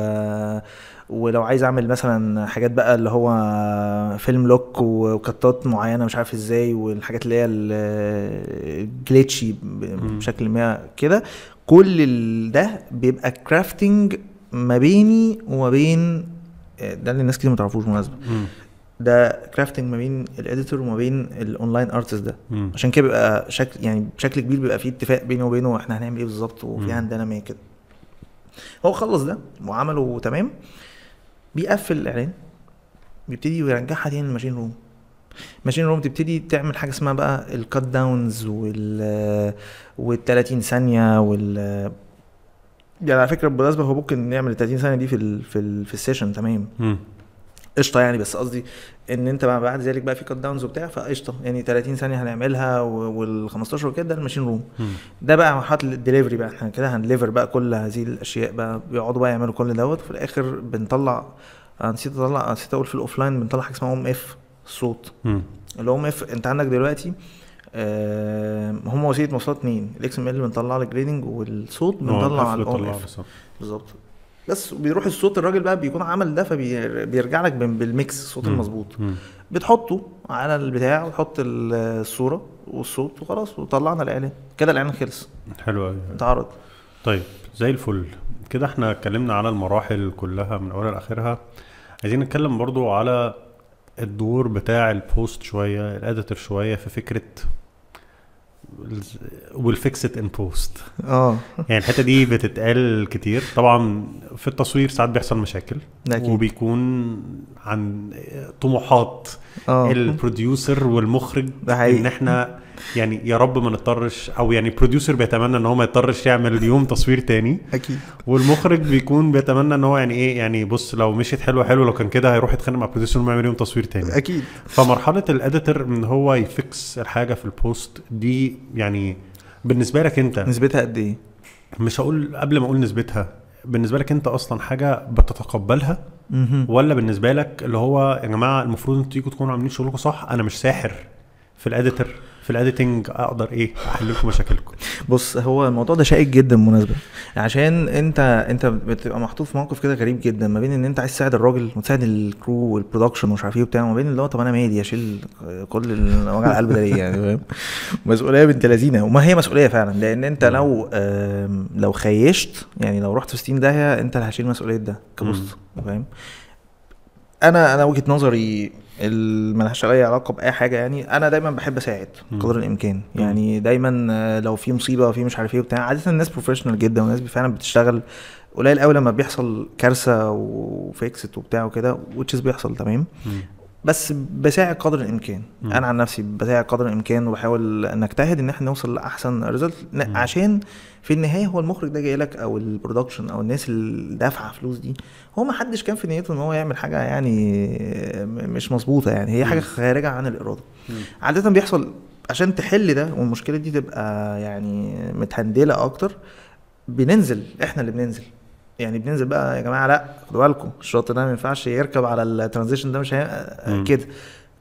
ولو عايز اعمل مثلا حاجات بقى اللي هو فيلم لوك وكتات معينه مش عارف ازاي والحاجات اللي هي الجليتشي بشكل ما كده كل ده بيبقى كرافتنج ما بيني وما بين آه، ده اللي الناس كتير ما تعرفوش مناسبه ده كرافتنج ما بين الاديتور وما بين الاونلاين ارتست ده مم. عشان كده بيبقى شكل يعني بشكل كبير بيبقى في اتفاق بينه وبينه احنا هنعمل ايه بالظبط وفي عندنا ما كده هو خلص ده وعمله تمام بيقفل الاعلان بيبتدي يرجعها تاني الماشين روم ماشين روم تبتدي تعمل حاجه اسمها بقى الكات داونز وال وال 30 ثانيه وال يعني على فكره بالمناسبه هو ممكن نعمل ال 30 ثانيه دي في الـ في, الـ في السيشن تمام قشطه يعني بس قصدي ان انت بعد ذلك بقى في كات داونز وبتاع فقشطه يعني 30 ثانيه هنعملها وال 15 وكده ده الماشين روم ده بقى مرحله الدليفري بقى احنا كده هنليفر بقى كل هذه الاشياء بقى بيقعدوا بقى يعملوا كل دوت في الاخر بنطلع نسيت اطلع نسيت اقول في الاوفلاين بنطلع حاجه اسمها ام اف الصوت ام اف انت عندك دلوقتي آه، هم وسيله مواصلات اثنين الاكس ام ال بنطلع لك جريدنج والصوت اه، بنطلع على الاوم اف بالظبط بس بيروح الصوت الراجل بقى بيكون عمل ده فبيرجع لك بالميكس الصوت المظبوط بتحطه على البتاع وتحط الصوره والصوت وخلاص وطلعنا الاعلان كده الاعلان خلص حلو قوي اتعرض طيب زي الفل كده احنا اتكلمنا على المراحل كلها من اولها لاخرها عايزين نتكلم برضو على الدور بتاع البوست شويه الاديتور شويه في فكره والفيكس ات ان بوست اه يعني الحته دي بتتقال كتير طبعا في التصوير ساعات بيحصل مشاكل أكيد. وبيكون عن طموحات أوه. البروديوسر والمخرج ان احنا يعني يا رب ما نضطرش او يعني البروديوسر بيتمنى ان هو ما يضطرش يعمل يوم تصوير تاني اكيد والمخرج بيكون بيتمنى ان هو يعني ايه يعني بص لو مشيت حلوه حلو لو كان كده هيروح يتخانق مع البروديوسر انه يعمل يوم تصوير تاني اكيد فمرحله الاديتور ان هو يفكس الحاجه في البوست دي يعني بالنسبه لك انت نسبتها قد ايه؟ مش هقول قبل ما اقول نسبتها بالنسبه لك انت اصلا حاجه بتتقبلها ولا بالنسبه لك اللي هو يا جماعه المفروض انتوا تيجوا تكونوا عاملين شغلكم صح انا مش ساحر في الاديتر في الايديتنج اقدر ايه احل لكم مشاكلكم بص هو الموضوع ده شائك جدا بالمناسبه عشان انت انت بتبقى محطوط في موقف كده غريب جدا ما بين ان انت عايز تساعد الراجل وتساعد الكرو والبرودكشن ومش عارف ايه وبتاع وما بين اللي هو طب انا مالي اشيل كل وجع القلب ده ليه يعني فاهم مسؤوليه بنت لذينه وما هي مسؤوليه فعلا لان انت لو لو خيشت يعني لو رحت في 60 داهيه انت اللي هشيل مسؤوليه ده كبوست فاهم انا انا وجهه نظري ملهاش اي علاقه باي حاجه يعني انا دايما بحب اساعد قدر الامكان يعني دايما لو في مصيبه في مش عارف ايه وبتاع عاده الناس بروفيشنال جدا والناس فعلا بتشتغل قليل قوي لما بيحصل كارثه وفيكست وبتاع وكده وتشيز بيحصل تمام بس بساعد قدر الامكان م. انا عن نفسي بساعد قدر الامكان وبحاول نجتهد ان احنا نوصل لاحسن ريزلت عشان في النهايه هو المخرج ده جاي لك او البرودكشن او الناس اللي دافعه فلوس دي هو ما حدش كان في نيته ان هو يعمل حاجه يعني مش مظبوطه يعني هي حاجه خارجه عن الاراده م. عاده بيحصل عشان تحل ده والمشكله دي تبقى يعني متهندله اكتر بننزل احنا اللي بننزل يعني بننزل بقى يا جماعه لا خدوا بالكم الشاطئ ده ما ينفعش يركب على الترانزيشن ده مش هي... كده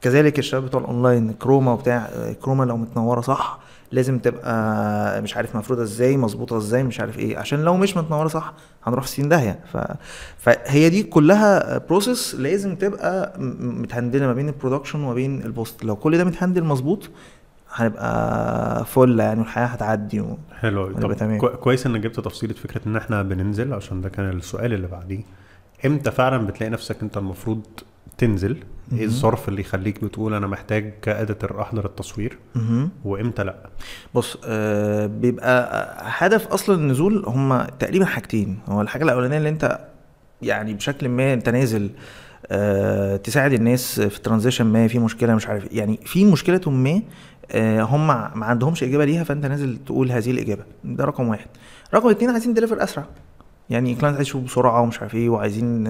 كذلك الشباب بتوع الاونلاين كروما وبتاع كروما لو متنوره صح لازم تبقى مش عارف مفروده ازاي مظبوطه ازاي مش عارف ايه عشان لو مش متنوره صح هنروح في 60 داهيه ف... فهي دي كلها بروسيس لازم تبقى متهندله ما بين البرودكشن وما بين البوست لو كل ده متهندل مظبوط هنبقى فل يعني والحياه هتعدي و... حلو قوي طب تمام. كويس انك جبت تفصيله فكره ان احنا بننزل عشان ده كان السؤال اللي بعديه امتى فعلا بتلاقي نفسك انت المفروض تنزل ايه الظرف اللي يخليك بتقول انا محتاج كاديتور احضر التصوير وامتى لا بص آه بيبقى آه، هدف اصلا النزول هما تقريبا حاجتين هو الحاجه الاولانيه اللي انت يعني بشكل ما انت نازل آه أه تساعد الناس في الترانزيشن ما في مشكله مش عارف يعني في مشكله ما أه هم ما عندهمش اجابه ليها فانت نازل تقول هذه الاجابه ده رقم واحد رقم اتنين عايزين ديليفر اسرع يعني كلاينت عايز يشوف بسرعه ومش عارف ايه وعايزين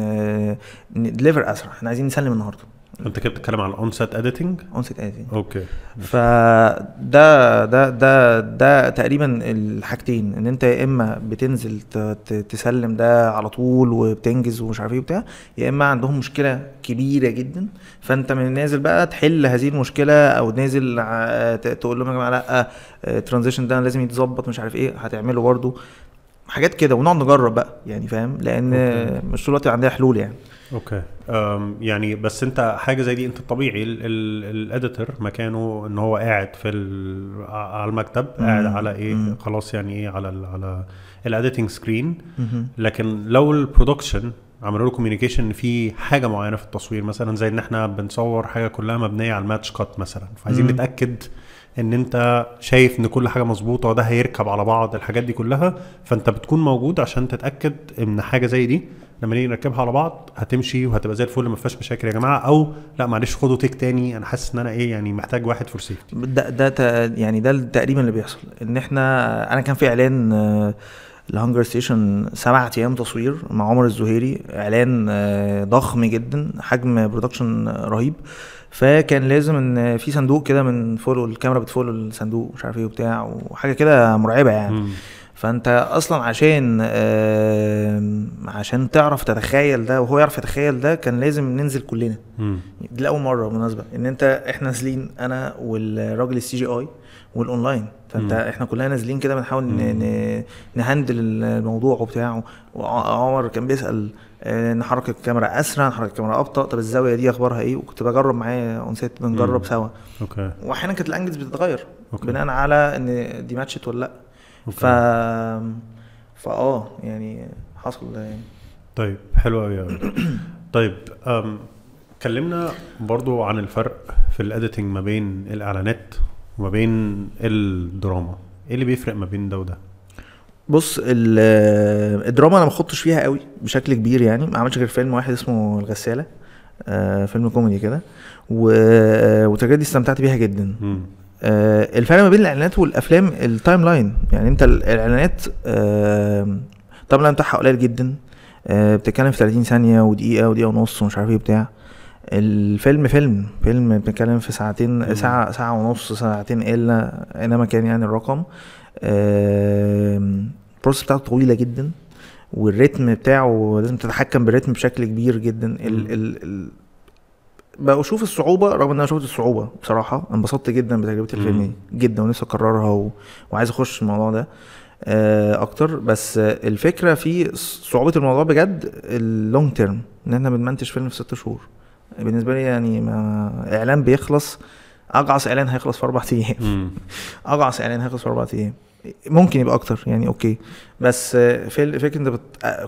ديليفر آه، اسرع احنا عايزين نسلم النهارده انت كده بتتكلم على الاون سيت اديتنج اون سيت اديتنج اوكي فده ده ده ده تقريبا الحاجتين ان انت يا اما بتنزل تسلم ده على طول وبتنجز ومش عارف ايه وبتاع يا اما عندهم مشكله كبيره جدا فانت من نازل بقى تحل هذه المشكله او نازل تقول لهم يا جماعه لا الترانزيشن آه، ده لازم يتظبط مش عارف ايه هتعمله برده حاجات كده ونقعد نجرب بقى يعني فاهم لان مش طول الوقت عندنا حلول يعني اوكي يعني بس انت حاجه زي دي انت الطبيعي الاديتور مكانه ان هو قاعد في على المكتب قاعد على ايه مم. خلاص يعني ايه على الـ على الاديتنج سكرين لكن لو البرودكشن عملوا له كوميونيكيشن ان في حاجه معينه في التصوير مثلا زي ان احنا بنصور حاجه كلها مبنيه على الماتش كات مثلا فعايزين نتاكد ان انت شايف ان كل حاجه مظبوطه وده هيركب على بعض الحاجات دي كلها فانت بتكون موجود عشان تتاكد ان حاجه زي دي لما نيجي نركبها على بعض هتمشي وهتبقى زي الفل ما فيهاش مشاكل يا جماعه او لا معلش خدوا تيك تاني انا حاسس ان انا ايه يعني محتاج واحد فور ده ده يعني ده تقريبا اللي بيحصل ان احنا انا كان في اعلان الهانجر آه، ستيشن سبعة ايام تصوير مع عمر الزهيري اعلان آه، ضخم جدا حجم برودكشن رهيب فكان لازم ان في صندوق كده من فولو الكاميرا بتفولو الصندوق مش عارف ايه وبتاع وحاجه كده مرعبه يعني فانت اصلا عشان عشان تعرف تتخيل ده وهو يعرف يتخيل ده كان لازم ننزل كلنا دي لاول مره بالمناسبه ان انت احنا نازلين انا والراجل السي جي اي والاونلاين فانت مم. احنا كلنا نازلين كده بنحاول نهندل الموضوع وبتاعه وعمر كان بيسال آه، نحرك الكاميرا اسرع نحرك الكاميرا ابطا طب الزاويه دي اخبارها ايه وكنت بجرب معاه سيت بنجرب سوا اوكي واحيانا كانت الانجلز بتتغير أوكي. بناء على ان دي ماتشت ولا لا ف فا اه يعني حصل ده يعني طيب حلو قوي قوي طيب أم... اتكلمنا برضو عن الفرق في الاديتنج ما بين الاعلانات وما بين الدراما ايه اللي بيفرق ما بين ده وده بص آه، الدراما انا ما خضتش فيها قوي بشكل كبير يعني ما عملتش غير فيلم واحد اسمه الغساله آه، فيلم كوميدي كده والتجربه استمتعت بيها جدا آه، الفرق ما بين الاعلانات والافلام التايم لاين يعني انت الاعلانات التايم لاين بتاعها قليل جدا آه، بتتكلم في 30 ثانيه ودقيقه ودقيقه ونص ومش عارف ايه بتاع الفيلم فيلم فيلم بنتكلم في ساعتين مم. ساعة ساعة ونص ساعتين إلا إنما كان يعني الرقم البروسيس بتاعته طويلة جدا والريتم بتاعه لازم تتحكم بالريتم بشكل كبير جدا ال ال بشوف الصعوبه رغم ان انا شفت الصعوبه بصراحه انبسطت جدا بتجربه الفيلم دي جدا ونفسي اكررها و... وعايز اخش الموضوع ده آه، اكتر بس الفكره في صعوبه الموضوع بجد اللونج تيرم ان احنا بنمنتج فيلم في ست شهور بالنسبه لي يعني ما اعلان بيخلص اقعص اعلان هيخلص في اربع ايام اقعص اعلان هيخلص في اربع ايام ممكن يبقى اكتر يعني اوكي بس فكره انت بت...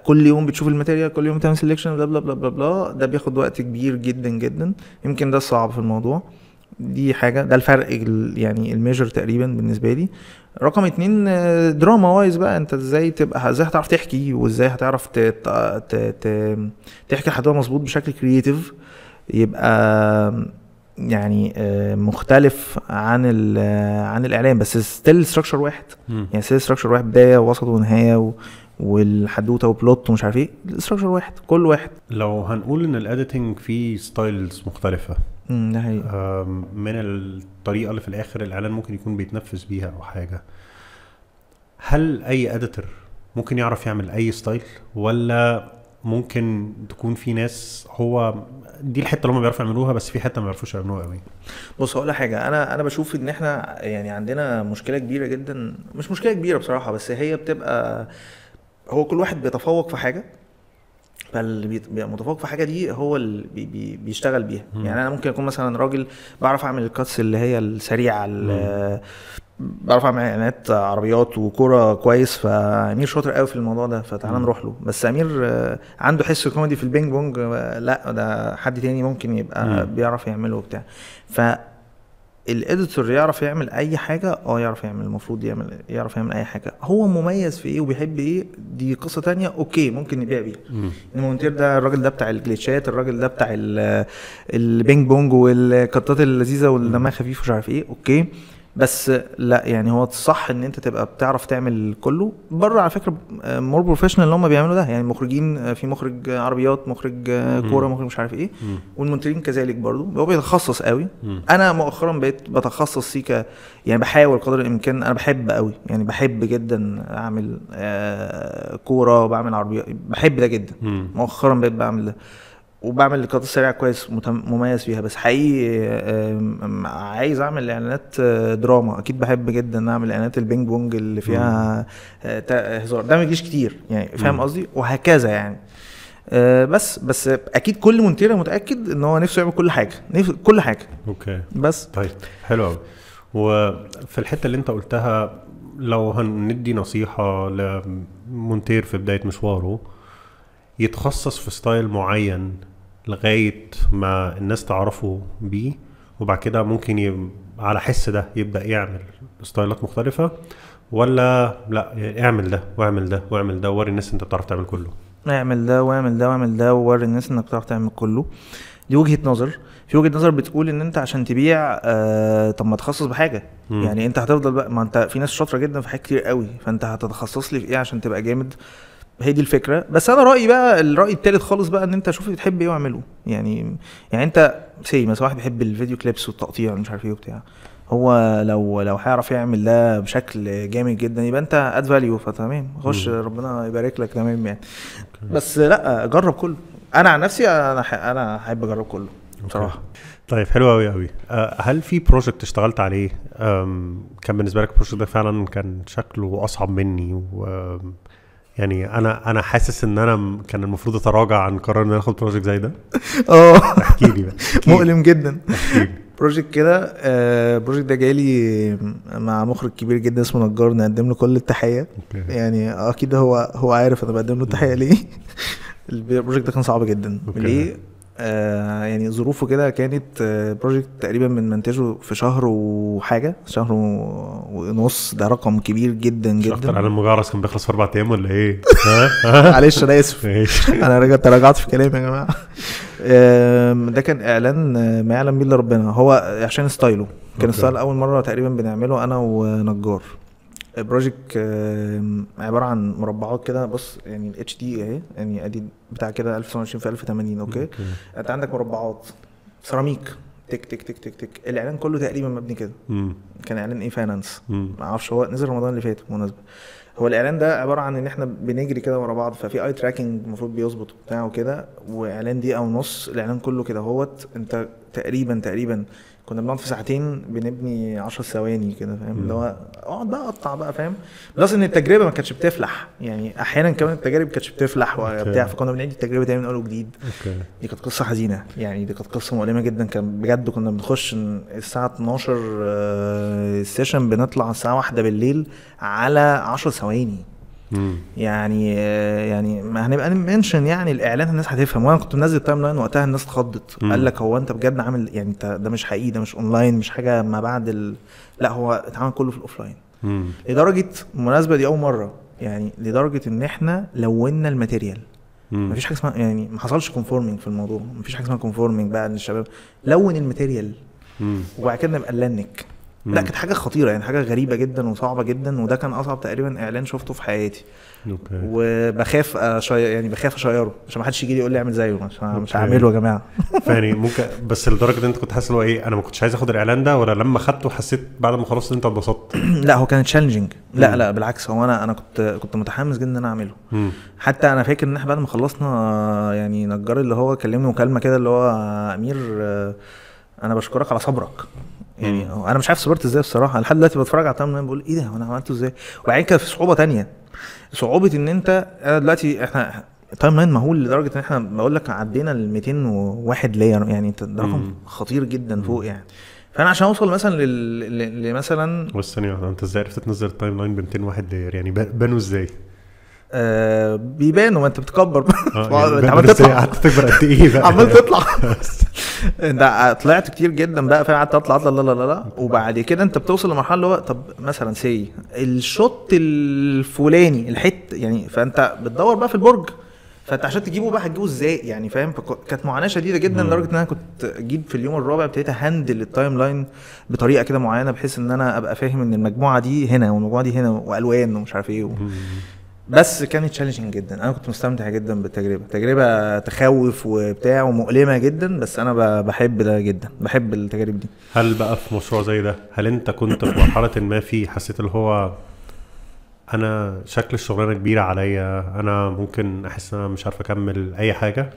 كل يوم بتشوف الماتيريال كل يوم بتعمل سelection بلا بلا بلا بلا ده بياخد وقت كبير جدا جدا يمكن ده الصعب في الموضوع دي حاجه ده الفرق يعني الميجر تقريبا بالنسبه لي رقم اتنين دراما وايز بقى انت ازاي تبقى ازاي هتعرف تحكي وازاي هتعرف ت... ت... ت... تحكي الحدوته مظبوط بشكل كرييتيف يبقى يعني آه، مختلف عن آه، عن الاعلام بس ستيل ستراكشر واحد م. يعني ستيل ستراكشر واحد بدايه ووسط ونهايه و... والحدوته وبلوت ومش عارف ايه ستراكشر واحد كل واحد لو هنقول ان الاديتنج فيه ستايلز مختلفه ده حقيقي آه، من الطريقه اللي في الاخر الاعلان ممكن يكون بيتنفذ بيها او حاجه هل اي اديتور ممكن يعرف يعمل اي ستايل ولا ممكن تكون في ناس هو دي الحته اللي هم بيعرفوا يعملوها بس في حته ما بيعرفوش يعملوها قوي بص هقول حاجه انا انا بشوف ان احنا يعني عندنا مشكله كبيره جدا مش مشكله كبيره بصراحه بس هي بتبقى هو كل واحد بيتفوق في حاجه فاللي بيبقى متفوق في حاجه دي هو اللي بي بيشتغل بيها يعني انا ممكن اكون مثلا راجل بعرف اعمل الكاتس اللي هي السريعه بعرف اعمل اعلانات عربيات وكوره كويس فامير شاطر قوي في الموضوع ده فتعالى نروح له بس امير آه، عنده حس كوميدي في البينج بونج آه، لا ده حد تاني ممكن يبقى مم. بيعرف يعمله وبتاع ف الاديتور يعرف يعمل اي حاجه اه يعرف يعمل المفروض يعمل يعرف يعمل اي حاجه هو مميز في ايه وبيحب ايه دي قصه تانية اوكي ممكن نبيع بيها المونتير ده الراجل ده بتاع الجليتشات الراجل ده بتاع آه، البينج بونج والكطات اللذيذه والدمها خفيف ومش عارف ايه اوكي بس لا يعني هو الصح ان انت تبقى بتعرف تعمل كله بره على فكره مور آه، بروفيشنال اللي هم بيعملوا ده يعني مخرجين آه، في مخرج عربيات مخرج آه، كوره مخرج مش عارف ايه والمنتجين كذلك برضو هو بيتخصص قوي انا مؤخرا بقيت بتخصص فيه ك يعني بحاول قدر الامكان انا بحب قوي يعني بحب جدا اعمل كوره وبعمل عربيات بحب ده جدا مؤخرا بقيت بعمل ده وبعمل لقطات سريعة كويس مميز فيها بس حقيقي عايز اعمل اعلانات آه، دراما اكيد بحب جدا اعمل اعلانات البينج بونج اللي فيها آه، هزار ده ما يجيش كتير يعني فاهم قصدي وهكذا يعني آه، بس بس اكيد كل مونتير متاكد ان هو نفسه يعمل كل حاجه نفس كل حاجه اوكي بس طيب حلو قوي وفي الحته اللي انت قلتها لو هندي نصيحه لمونتير في بدايه مشواره يتخصص في ستايل معين لغايه ما الناس تعرفه بيه وبعد كده ممكن يب... على حس ده يبدا يعمل ستايلات مختلفه ولا لا اعمل ده واعمل ده واعمل ده ووري الناس انت بتعرف تعمل كله اعمل ده واعمل ده واعمل ده ووري الناس انك بتعرف تعمل كله دي وجهه نظر في وجهه نظر بتقول ان انت عشان تبيع آه طب ما تخصص بحاجه م. يعني انت هتفضل بقى ما انت في ناس شاطره جدا في حاجات كتير قوي فانت هتتخصص لي في ايه عشان تبقى جامد هي دي الفكره بس انا رايي بقى الراي التالت خالص بقى ان انت شوف بتحب ايه واعمله يعني يعني انت سي مثلا واحد بيحب الفيديو كليبس والتقطيع مش عارف ايه وبتاع هو لو لو هيعرف يعمل ده بشكل جامد جدا يبقى انت اد فاليو فتمام خش ربنا يبارك لك تمام يعني بس لا جرب كله انا عن نفسي انا انا احب اجرب كله بصراحه طيب حلو قوي قوي هل في بروجكت اشتغلت عليه كان بالنسبه لك البروجكت ده فعلا كان شكله اصعب مني و يعني انا انا حاسس ان انا كان المفروض اتراجع عن قرار ان انا اخد بروجكت زي ده اه احكي لي بقى مؤلم جدا بروجكت كده البروجكت آه، ده جالي مع مخرج كبير جدا اسمه نجار نقدم له كل التحيه يعني اكيد هو هو عارف انا بقدم له التحيه ليه البروجكت ده كان صعب جدا ليه آه، يعني ظروفه كده كانت بروجكت آه، تقريبا من منتجه في شهر وحاجه شهر ونص ده رقم كبير جدا جدا اكتر عن المجعرس كان بيخلص في اربع ايام ولا ايه؟ معلش انا اسف انا رجعت تراجعت في كلامي يا جماعه ده كان اعلان آه، ما يعلم به الا ربنا هو عشان ستايله كان ستايل اول مره تقريبا بنعمله انا ونجار بروجكت عباره عن مربعات كده بص يعني الاتش دي اهي يعني ادي بتاع كده 1920 في 1080 اوكي انت عندك مربعات سيراميك تك تك تك تك تك الاعلان كله تقريبا مبني كده كان اعلان ايه فاينانس ما اعرفش هو نزل رمضان اللي فات بالمناسبه هو الاعلان ده عباره عن ان احنا بنجري كده ورا بعض ففي اي تراكنج المفروض بيظبط وبتاع وكده واعلان دقيقه ونص الاعلان كله كده اهوت انت تقريبا تقريبا كنا بنقعد في ساعتين بنبني 10 ثواني كده فاهم اللي هو اقعد بقى اقطع بقى فاهم بلس ان التجربه ما كانتش بتفلح يعني احيانا كمان التجارب ما كانتش بتفلح وبتاع فكنا بنعيد التجربه تاني من اول وجديد دي كانت قصه حزينه يعني دي كانت قصه مؤلمه جدا كان بجد كنا بنخش الساعه 12 السيشن آه، بنطلع الساعه 1 بالليل على 10 ثواني يعني يعني ما هنبقى منشن يعني الاعلان الناس هتفهم وانا كنت منزل التايم لاين وقتها الناس اتخضت قال لك هو انت بجد عامل يعني انت ده مش حقيقي ده مش اونلاين مش حاجه ما بعد ال... لا هو اتعمل كله في الاوفلاين لدرجه المناسبه دي اول مره يعني لدرجه ان احنا لونا الماتيريال مفيش حاجه اسمها يعني ما حصلش كونفورمينج في الموضوع مفيش حاجه اسمها كونفورمينج بقى ان الشباب لون الماتيريال وبعد كده نبقى نلنك لا كانت حاجه خطيره يعني حاجه غريبه جدا وصعبه جدا وده كان اصعب تقريبا اعلان شفته في حياتي أوكي. وبخاف أشير يعني بخاف اشيره عشان ما حدش يجي لي يقول لي اعمل زيه مش مش هعمله يا جماعه فيعني ممكن بس لدرجه ان انت كنت حاسس ان هو ايه انا ما كنتش عايز اخد الاعلان ده ولا لما خدته حسيت بعد ما خلصت ان انت اتبسطت لا هو كان تشالنجنج لا لا بالعكس هو انا انا كنت كنت متحمس جدا ان انا اعمله حتى انا فاكر ان احنا بعد ما خلصنا يعني نجار اللي هو كلمني مكالمه كده اللي هو امير انا بشكرك على صبرك يعني انا مش عارف صبرت ازاي الصراحه لحد دلوقتي بتفرج على تايم بقول ايه ده انا عملته ازاي وبعدين كان في صعوبه تانية صعوبه ان انت انا دلوقتي احنا التايم لاين مهول لدرجه ان احنا بقول لك عدينا ال 201 لاير يعني ده رقم خطير جدا فوق يعني فانا عشان اوصل مثلا لمثلا بس ثانيه انت ازاي عرفت تنزل التايم لاين يعني ب 201 لاير يعني بنوا ازاي؟ آه، بيبانوا ما انت بتكبر انت آه، يعني عمال تطلع قعدت تكبر قد ايه بقى عمال تطلع انت طلعت كتير جدا بقى فاهم قعدت اطلع لا لا لا لا وبعد كده انت بتوصل لمرحله اللي هو طب مثلا سي الشوت الفلاني الحت يعني فانت بتدور بقى في البرج فانت عشان تجيبه بقى هتجيبه ازاي يعني فاهم كانت معاناه شديده جدا لدرجه ان انا كنت اجيب في اليوم الرابع ابتديت اهندل التايم لاين بطريقه كده معينه بحيث ان انا ابقى فاهم ان المجموعه دي هنا والمجموعه دي هنا والوان ومش عارف ايه و... بس كانت تشالنجينج جدا انا كنت مستمتع جدا بالتجربه تجربه تخوف وبتاع ومؤلمه جدا بس انا بحب ده جدا بحب التجارب دي هل بقى في مشروع زي ده هل انت كنت في مرحله ما في حسيت اللي هو انا شكل الشغلانه كبيره عليا انا ممكن احس ان انا مش عارف اكمل اي حاجه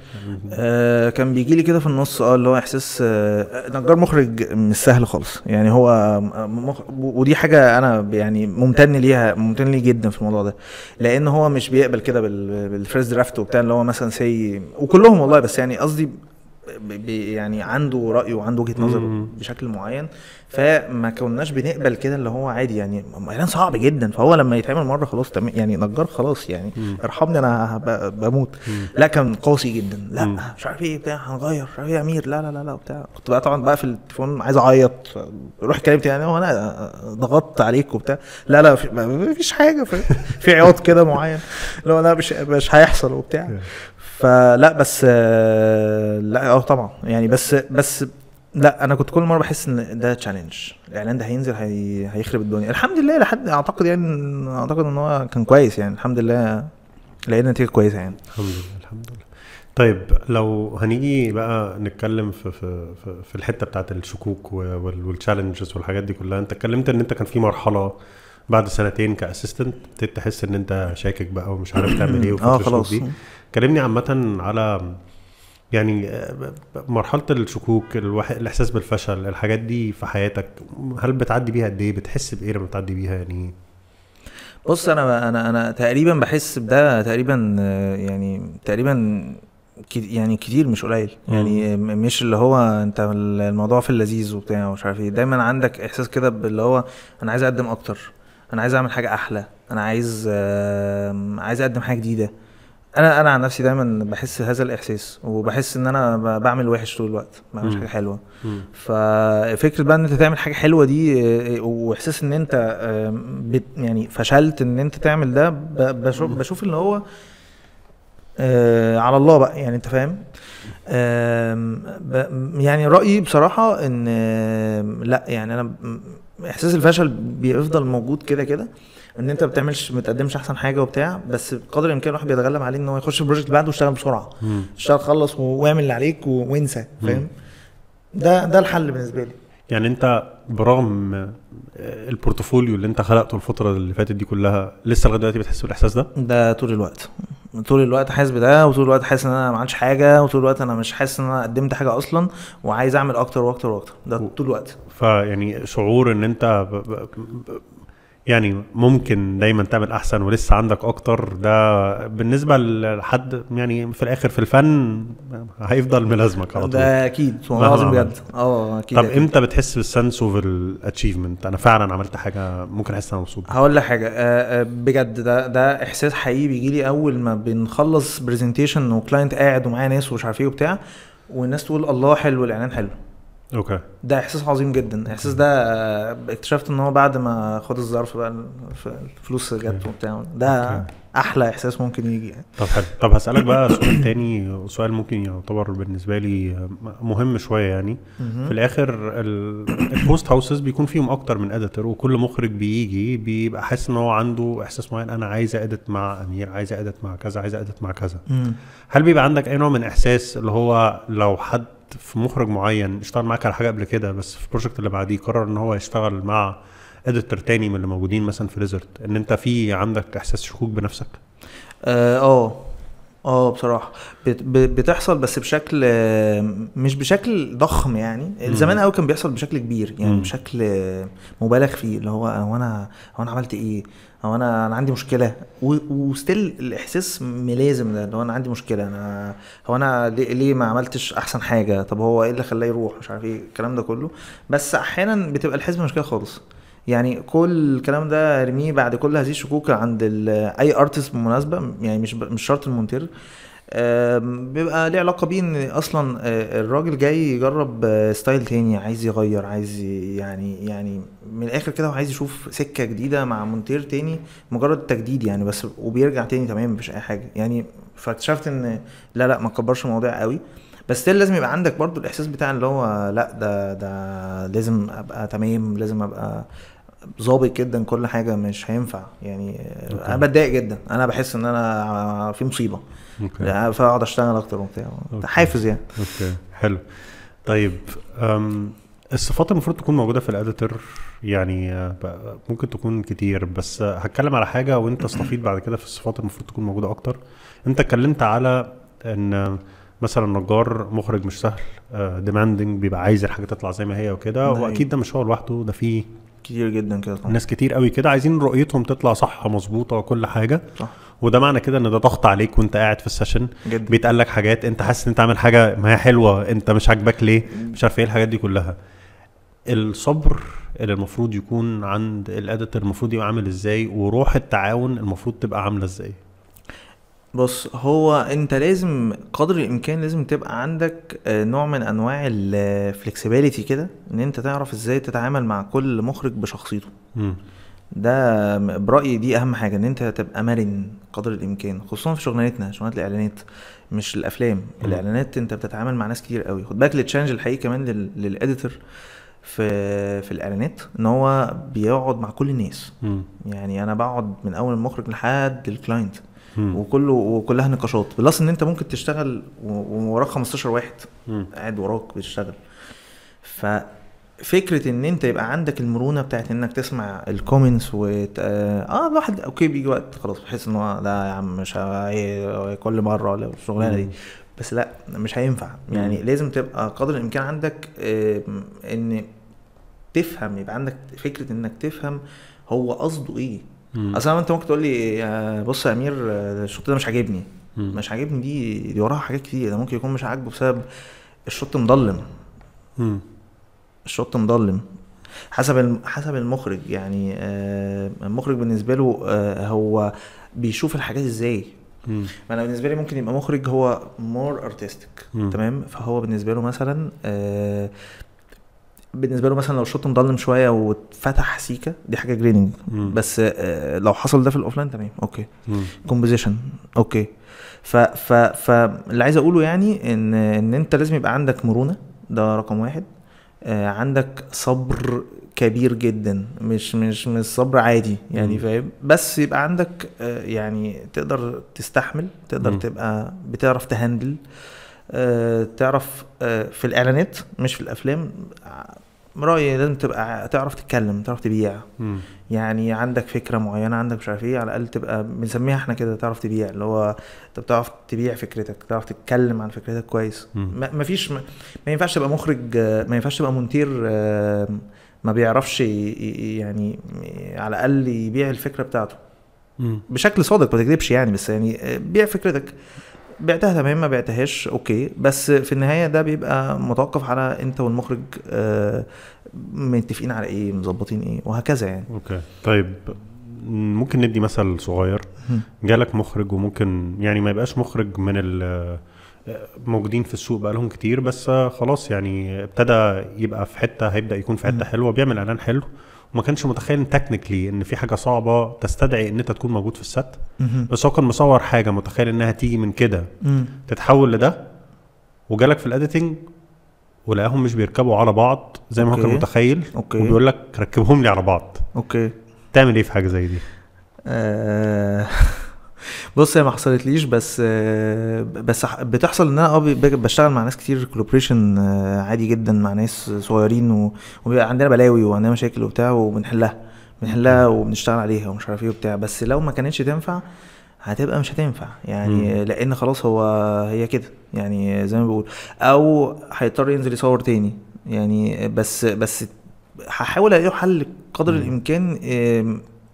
آه كان بيجي لي كده في النص اه اللي هو احساس آه نجار مخرج مش سهل خالص يعني هو مخ... ودي حاجه انا يعني ممتن ليها ممتن لي جدا في الموضوع ده لان هو مش بيقبل كده بال... درافت وبتاع اللي هو مثلا سي وكلهم والله بس يعني قصدي يعني عنده رايه وعنده وجهه نظر بشكل معين فما كناش بنقبل كده اللي هو عادي يعني اعلان صعب جدا فهو لما يتعمل مره خلاص يعني نجار خلاص يعني ارحمني انا بموت لا كان قاسي جدا لا مش عارف ايه بتاع هنغير مش عارف ايه يا امير لا لا لا لا وبتاع كنت بقى طبعا بقى في التليفون عايز اعيط روح كلمت يعني هو انا ضغطت عليك وبتاع لا لا مفيش حاجه في عياط كده معين اللي هو لا مش مش هيحصل وبتاع فلا بس آه، لا اه طبعا يعني بس بس لا انا كنت كل مره بحس ان ده تشالنج الاعلان ده هينزل هي... هيخرب الدنيا الحمد لله لحد اعتقد يعني اعتقد ان هو كان كويس يعني الحمد لله لقينا نتيجه كويسه يعني الحمد لله الحمد لله طيب لو هنيجي بقى نتكلم في في في الحته بتاعت الشكوك والتشالنجز والحاجات دي كلها انت اتكلمت ان انت كان في مرحله بعد سنتين كاسيستنت ابتديت تحس ان انت شاكك بقى ومش عارف تعمل ايه اه خلاص دي كلمني عامه على يعني آه، مرحله الشكوك الواحد الاحساس بالفشل الحاجات دي في حياتك هل بتعدي بيها قد ايه بتحس بايه لما بتعدي بيها يعني بص انا انا انا تقريبا بحس بده تقريبا يعني تقريبا يعني كتير مش قليل يعني مش اللي هو انت الموضوع في اللذيذ وبتاع ومش عارف ايه دايما عندك احساس كده باللي هو انا عايز اقدم اكتر انا عايز اعمل حاجه احلى انا عايز عايز اقدم حاجه جديده انا انا عن نفسي دايما بحس هذا الاحساس وبحس ان انا بعمل وحش طول الوقت ما بعملش حاجه حلوه ففكره بقى ان انت تعمل حاجه حلوه دي آه، واحساس ان انت بت يعني فشلت ان انت تعمل ده بشوف بشوف ان هو آه، على الله بقى يعني انت فاهم يعني رايي بصراحه ان لا يعني انا احساس الفشل بيفضل موجود كده كده ان انت بتعملش متقدمش احسن حاجه وبتاع بس بقدر الامكان الواحد بيتغلب عليه ان هو يخش البروجكت اللي بعده ويشتغل بسرعه اشتغل خلص واعمل اللي عليك وانسى فاهم ده ده الحل بالنسبه لي يعني انت برغم آه، البورتفوليو اللي انت خلقته الفتره اللي فاتت دي كلها لسه لغايه دلوقتي بتحس بالاحساس ده؟ ده طول الوقت طول الوقت حاسس بده وطول الوقت حاسس ان انا ما عملتش حاجه وطول الوقت انا مش حاسس ان انا قدمت حاجه اصلا وعايز اعمل اكتر واكتر واكتر ده طول الوقت فيعني شعور ان انت يعني ممكن دايما تعمل احسن ولسه عندك اكتر ده بالنسبه لحد يعني في الاخر في الفن هيفضل ملازمك على طول ده اكيد والله العظيم بجد آه،, اه اكيد طب أكيد. امتى بتحس بالسنس اوف الاتشيفمنت انا فعلا عملت حاجه ممكن احس انا مبسوط هقول لك حاجه آه، آه، بجد ده ده احساس حقيقي بيجي لي اول ما بنخلص برزنتيشن وكلاينت قاعد ومعاه ناس ومش عارف ايه وبتاع والناس تقول الله حلو الاعلان حلو اوكي ده احساس عظيم جدا الاحساس ده آه، اكتشفت ان هو بعد ما خد الظرف بقى الفلوس جت وبتاع ده أوكي. احلى احساس ممكن يجي يعني طب حلو طب هسالك بقى سؤال تاني سؤال ممكن يعتبر بالنسبه لي آه، مهم شويه يعني في الاخر البوست هاوسز بيكون فيهم اكتر من اديتور وكل مخرج بيجي بيبقى حاسس ان هو عنده احساس معين انا عايز اديت مع امير عايز اديت مع كذا عايز اديت مع كذا هل بيبقى عندك اي نوع من احساس اللي هو لو حد في مخرج معين اشتغل معاك على حاجه قبل كده بس في البروجكت اللي بعديه قرر ان هو يشتغل مع اديتور تاني من اللي موجودين مثلا في ريزرت ان انت في عندك احساس شكوك بنفسك اه اه, آه، بصراحه بتحصل بس بشكل مش بشكل ضخم يعني زمان قوي كان بيحصل بشكل كبير يعني بشكل مبالغ فيه اللي هو هو انا هو انا عملت ايه هو انا انا عندي مشكله وستيل الاحساس ملازم ده اللي هو انا عندي مشكله انا هو انا ليه, ما عملتش احسن حاجه طب هو ايه اللي خلاه يروح مش عارف ايه الكلام ده كله بس احيانا بتبقى الحسبه مش كده خالص يعني كل الكلام ده ارميه بعد كل هذه الشكوك عند اي ارتست بالمناسبه يعني مش مش شرط المونتير بيبقى ليه علاقه بيه ان اصلا آه، الراجل جاي يجرب آه، ستايل تاني عايز يغير عايز يعني يعني من الاخر كده هو عايز يشوف سكه جديده مع مونتير تاني مجرد تجديد يعني بس وبيرجع تاني تمام مفيش اي حاجه يعني فاكتشفت ان لا لا ما تكبرش الموضوع قوي بس ده لازم يبقى عندك برضو الاحساس بتاع اللي هو لا ده ده لازم ابقى تمام لازم ابقى ظابط جدا كل حاجه مش هينفع يعني انا بتضايق جدا انا بحس ان انا في مصيبه أوكي. يعني فاقعد اشتغل اكتر وبتاع حافز يعني اوكي حلو طيب أم الصفات المفروض تكون موجوده في الاديتور يعني آه، ممكن تكون كتير بس هتكلم على حاجه وانت استفيد بعد كده في الصفات المفروض تكون موجوده اكتر انت اتكلمت على ان آه، مثلا نجار مخرج مش سهل ديماندنج آه، بيبقى عايز الحاجه تطلع زي ما هي وكده واكيد ده مش هو لوحده ده فيه كتير جدا كده ناس كتير قوي كده عايزين رؤيتهم تطلع صح مظبوطه وكل حاجه صح وده معنى كده ان ده ضغط عليك وانت قاعد في السيشن جدا بيتقال لك حاجات انت حاسس ان انت عامل حاجه ما هي حلوه انت مش عاجباك ليه مش عارف ايه الحاجات دي كلها الصبر اللي المفروض يكون عند الاديتور المفروض يبقى عامل ازاي وروح التعاون المفروض تبقى عامله ازاي بص هو انت لازم قدر الامكان لازم تبقى عندك آه، نوع من انواع الفلكسبيليتي آه، كده ان انت تعرف ازاي تتعامل مع كل مخرج بشخصيته م. ده برايي دي اهم حاجه ان انت تبقى مرن قدر الامكان خصوصا في شغلانتنا شغلانه الاعلانات مش الافلام الاعلانات انت بتتعامل مع ناس كتير قوي خد بالك التشالنج الحقيقي كمان للاديتور في في الاعلانات ان هو بيقعد مع كل الناس م. يعني انا بقعد من اول المخرج لحد الكلاينت وكله وكلها نقاشات بلس ان انت ممكن تشتغل ووراك 15 واحد قاعد وراك بيشتغل ف فكره ان انت يبقى عندك المرونه بتاعت انك تسمع الكومنتس وت... آه،, اه الواحد اوكي بيجي وقت خلاص بحس ان هو لا يا عم مش إيه،, إيه كل مره ولا الشغلانه دي بس لا مش هينفع يعني مم. لازم تبقى قدر الامكان عندك ان تفهم يبقى عندك فكره انك تفهم هو قصده ايه اصلا انت ممكن تقول لي بص يا امير الشوط ده مش عاجبني مش عاجبني دي دي وراها حاجات كتير ده ممكن يكون مش عاجبه بسبب الشوط مضلم الشوط مظلم حسب حسب المخرج يعني آه، المخرج بالنسبه له آه، هو بيشوف الحاجات ازاي ما انا بالنسبه لي ممكن يبقى مخرج هو مور ارتستيك تمام فهو بالنسبه له مثلا آه، بالنسبه له مثلا لو الشوط مضلم شويه واتفتح سيكه دي حاجه جريننج بس لو حصل ده في الاوفلاين تمام اوكي كومبوزيشن اوكي ف ف فاللي عايز اقوله يعني ان ان انت لازم يبقى عندك مرونه ده رقم واحد آه، عندك صبر كبير جدا مش مش مش صبر عادي يعني فاهم بس يبقى عندك آه، يعني تقدر تستحمل تقدر م. تبقى بتعرف تهندل آه، تعرف في الاعلانات مش في الافلام رايي لازم تبقى تعرف تتكلم تعرف تبيع م. يعني عندك فكره معينه عندك مش عارف ايه على الاقل تبقى بنسميها احنا كده تعرف تبيع اللي هو انت بتعرف تبيع فكرتك تعرف تتكلم عن فكرتك كويس م. مفيش ما, ما ينفعش تبقى مخرج ما ينفعش تبقى مونتير آه، ما بيعرفش يعني على الاقل يبيع الفكره بتاعته م. بشكل صادق ما تكذبش يعني بس يعني آه، بيع فكرتك بعتها تمام ما بعتهاش اوكي بس في النهايه ده بيبقى متوقف على انت والمخرج آه، متفقين على ايه مظبطين ايه وهكذا يعني اوكي طيب ممكن ندي مثل صغير جالك مخرج وممكن يعني ما يبقاش مخرج من ال آه، موجودين في السوق بقالهم كتير بس خلاص يعني ابتدى يبقى في حته هيبدا يكون في حته حلوه بيعمل اعلان حلو وما كانش متخيل تكنيكلي ان في حاجه صعبه تستدعي ان انت تكون موجود في الست بس هو كان مصور حاجه متخيل انها تيجي من كده تتحول لده وجالك في الاديتنج ولقاهم مش بيركبوا على بعض زي ما هو كان متخيل أوكي. وبيقول لك ركبهم لي على بعض اوكي تعمل ايه في حاجه زي دي؟ آه بص هي ما حصلتليش بس بس بتحصل ان انا اه بشتغل مع ناس كتير كولابريشن آه، عادي جدا مع ناس صغيرين وبيبقى عندنا بلاوي وعندنا مشاكل وبتاع وبنحلها بنحلها وبنشتغل عليها ومش عارف ايه وبتاع بس لو ما كانتش تنفع هتبقى مش هتنفع يعني مم. لان خلاص هو هي كده يعني زي ما بقول او هيضطر ينزل يصور تاني يعني بس بس هحاول الاقي حل قدر مم. الامكان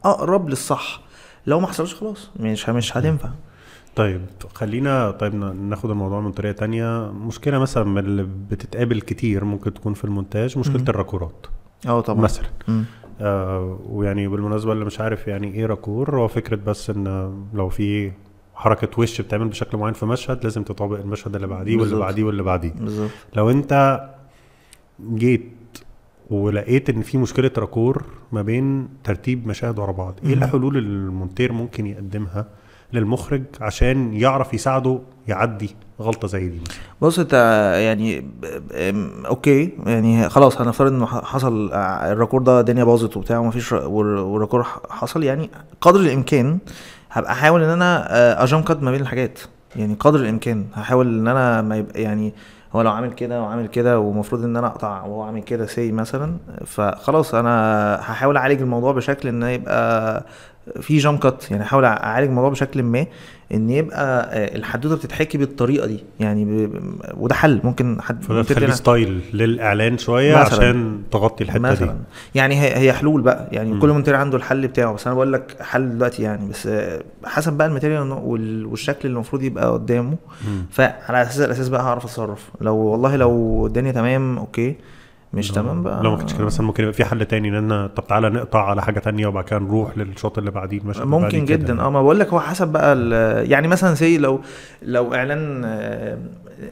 اقرب للصح لو ما حصلش خلاص مش مش هتنفع طيب خلينا طيب ناخد الموضوع من طريقه تانية مشكله مثلا من اللي بتتقابل كتير ممكن تكون في المونتاج مشكله الراكورات اه طبعا مثلا آه ويعني بالمناسبه اللي مش عارف يعني ايه راكور هو فكره بس ان لو في حركه وش بتعمل بشكل معين في مشهد لازم تطابق المشهد اللي بعديه واللي بعديه واللي بعديه لو انت جيت ولقيت ان في مشكله راكور ما بين ترتيب مشاهد ورا بعض ايه الحلول اللي المونتير ممكن يقدمها للمخرج عشان يعرف يساعده يعدي غلطه زي دي بص انت يعني اوكي يعني خلاص هنفترض انه حصل الراكور ده الدنيا باظت وبتاع ومفيش والراكور حصل يعني قدر الامكان هبقى احاول ان انا آه، اجنقد ما بين الحاجات يعني قدر الامكان هحاول ان انا ما يبقى يعني هو لو عامل كده وعامل كده ومفروض ان انا اقطع وهو عامل كده سي مثلا فخلاص انا هحاول اعالج الموضوع بشكل ان يبقى في جام كات يعني احاول اعالج الموضوع بشكل ما ان يبقى آه، الحدوته بتتحكي بالطريقه دي يعني ب... وده حل ممكن حد فده تخلي ستايل للاعلان شويه مثلاً. عشان تغطي الحته مثلاً. دي يعني هي, هي حلول بقى يعني م. كل منتج عنده الحل بتاعه بس انا بقول لك حل دلوقتي يعني بس آه، حسب بقى الماتيريال والشكل اللي المفروض يبقى قدامه م. فعلى اساس الاساس بقى هعرف اتصرف لو والله لو الدنيا تمام اوكي مش تمام بقى لو ما كنتش كده مثلا ممكن يبقى في حل تاني انا طب تعالى نقطع على حاجه تانية وبعد كده نروح للشوط اللي بعديه مش ممكن جدا اه ما بقول لك هو حسب بقى يعني مثلا زي لو لو اعلان آه،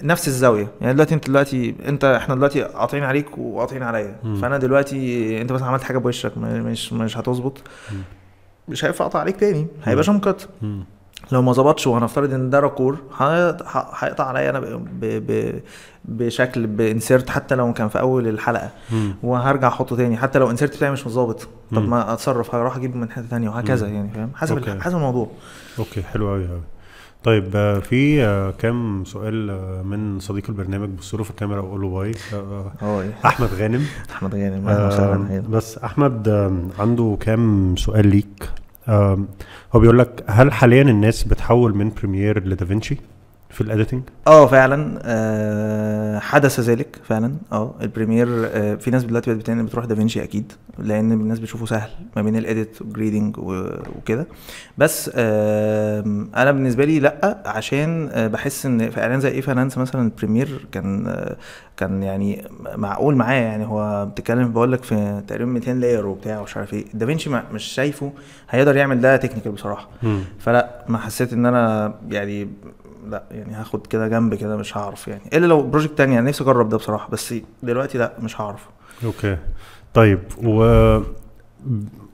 نفس الزاويه يعني دلوقتي انت دلوقتي انت احنا دلوقتي قاطعين عليك وقاطعين عليا فانا دلوقتي انت مثلا عملت حاجه بوشك مش مش هتظبط مش هينفع اقطع عليك تاني هيبقى شمكت لو ما ظبطش وهنفترض ان ده راكور هيقطع عليا انا بشكل بانسيرت حتى لو كان في اول الحلقه وهرجع احطه تاني حتى لو انسيرت بتاعي مش متظابط طب ما اتصرف هروح اجيب من حته تانية وهكذا مم. يعني فاهم حسب أوكي. حسب الموضوع اوكي حلو قوي قوي طيب في كام سؤال من صديق البرنامج بص له في الكاميرا وقول له باي آه، آه. احمد غانم احمد غانم اهلا وسهلا بس احمد عنده كام سؤال ليك هو بيقول لك هل حاليا الناس بتحول من بريمير لدافنشي؟ في الاديتنج اه فعلا آه، حدث ذلك فعلا اه البريمير آه، في ناس دلوقتي بقت بتروح دافينشي اكيد لان الناس بتشوفه سهل ما بين الاديت والجريدنج وكده بس انا بالنسبه لي لا عشان آه، بحس ان في اعلان زي ايه فاينانس مثلا البريمير كان كان يعني معقول معايا يعني هو بتتكلم بقول لك في تقريبا 200 لاير وبتاع ومش عارف ايه دافينشي مش شايفه هيقدر يعمل ده تكنيكال بصراحه م. فلا ما حسيت ان انا يعني لا يعني هاخد كده جنب كده مش هعرف يعني الا لو بروجكت تاني يعني نفسي اجرب ده بصراحه بس دلوقتي لا مش هعرف اوكي طيب و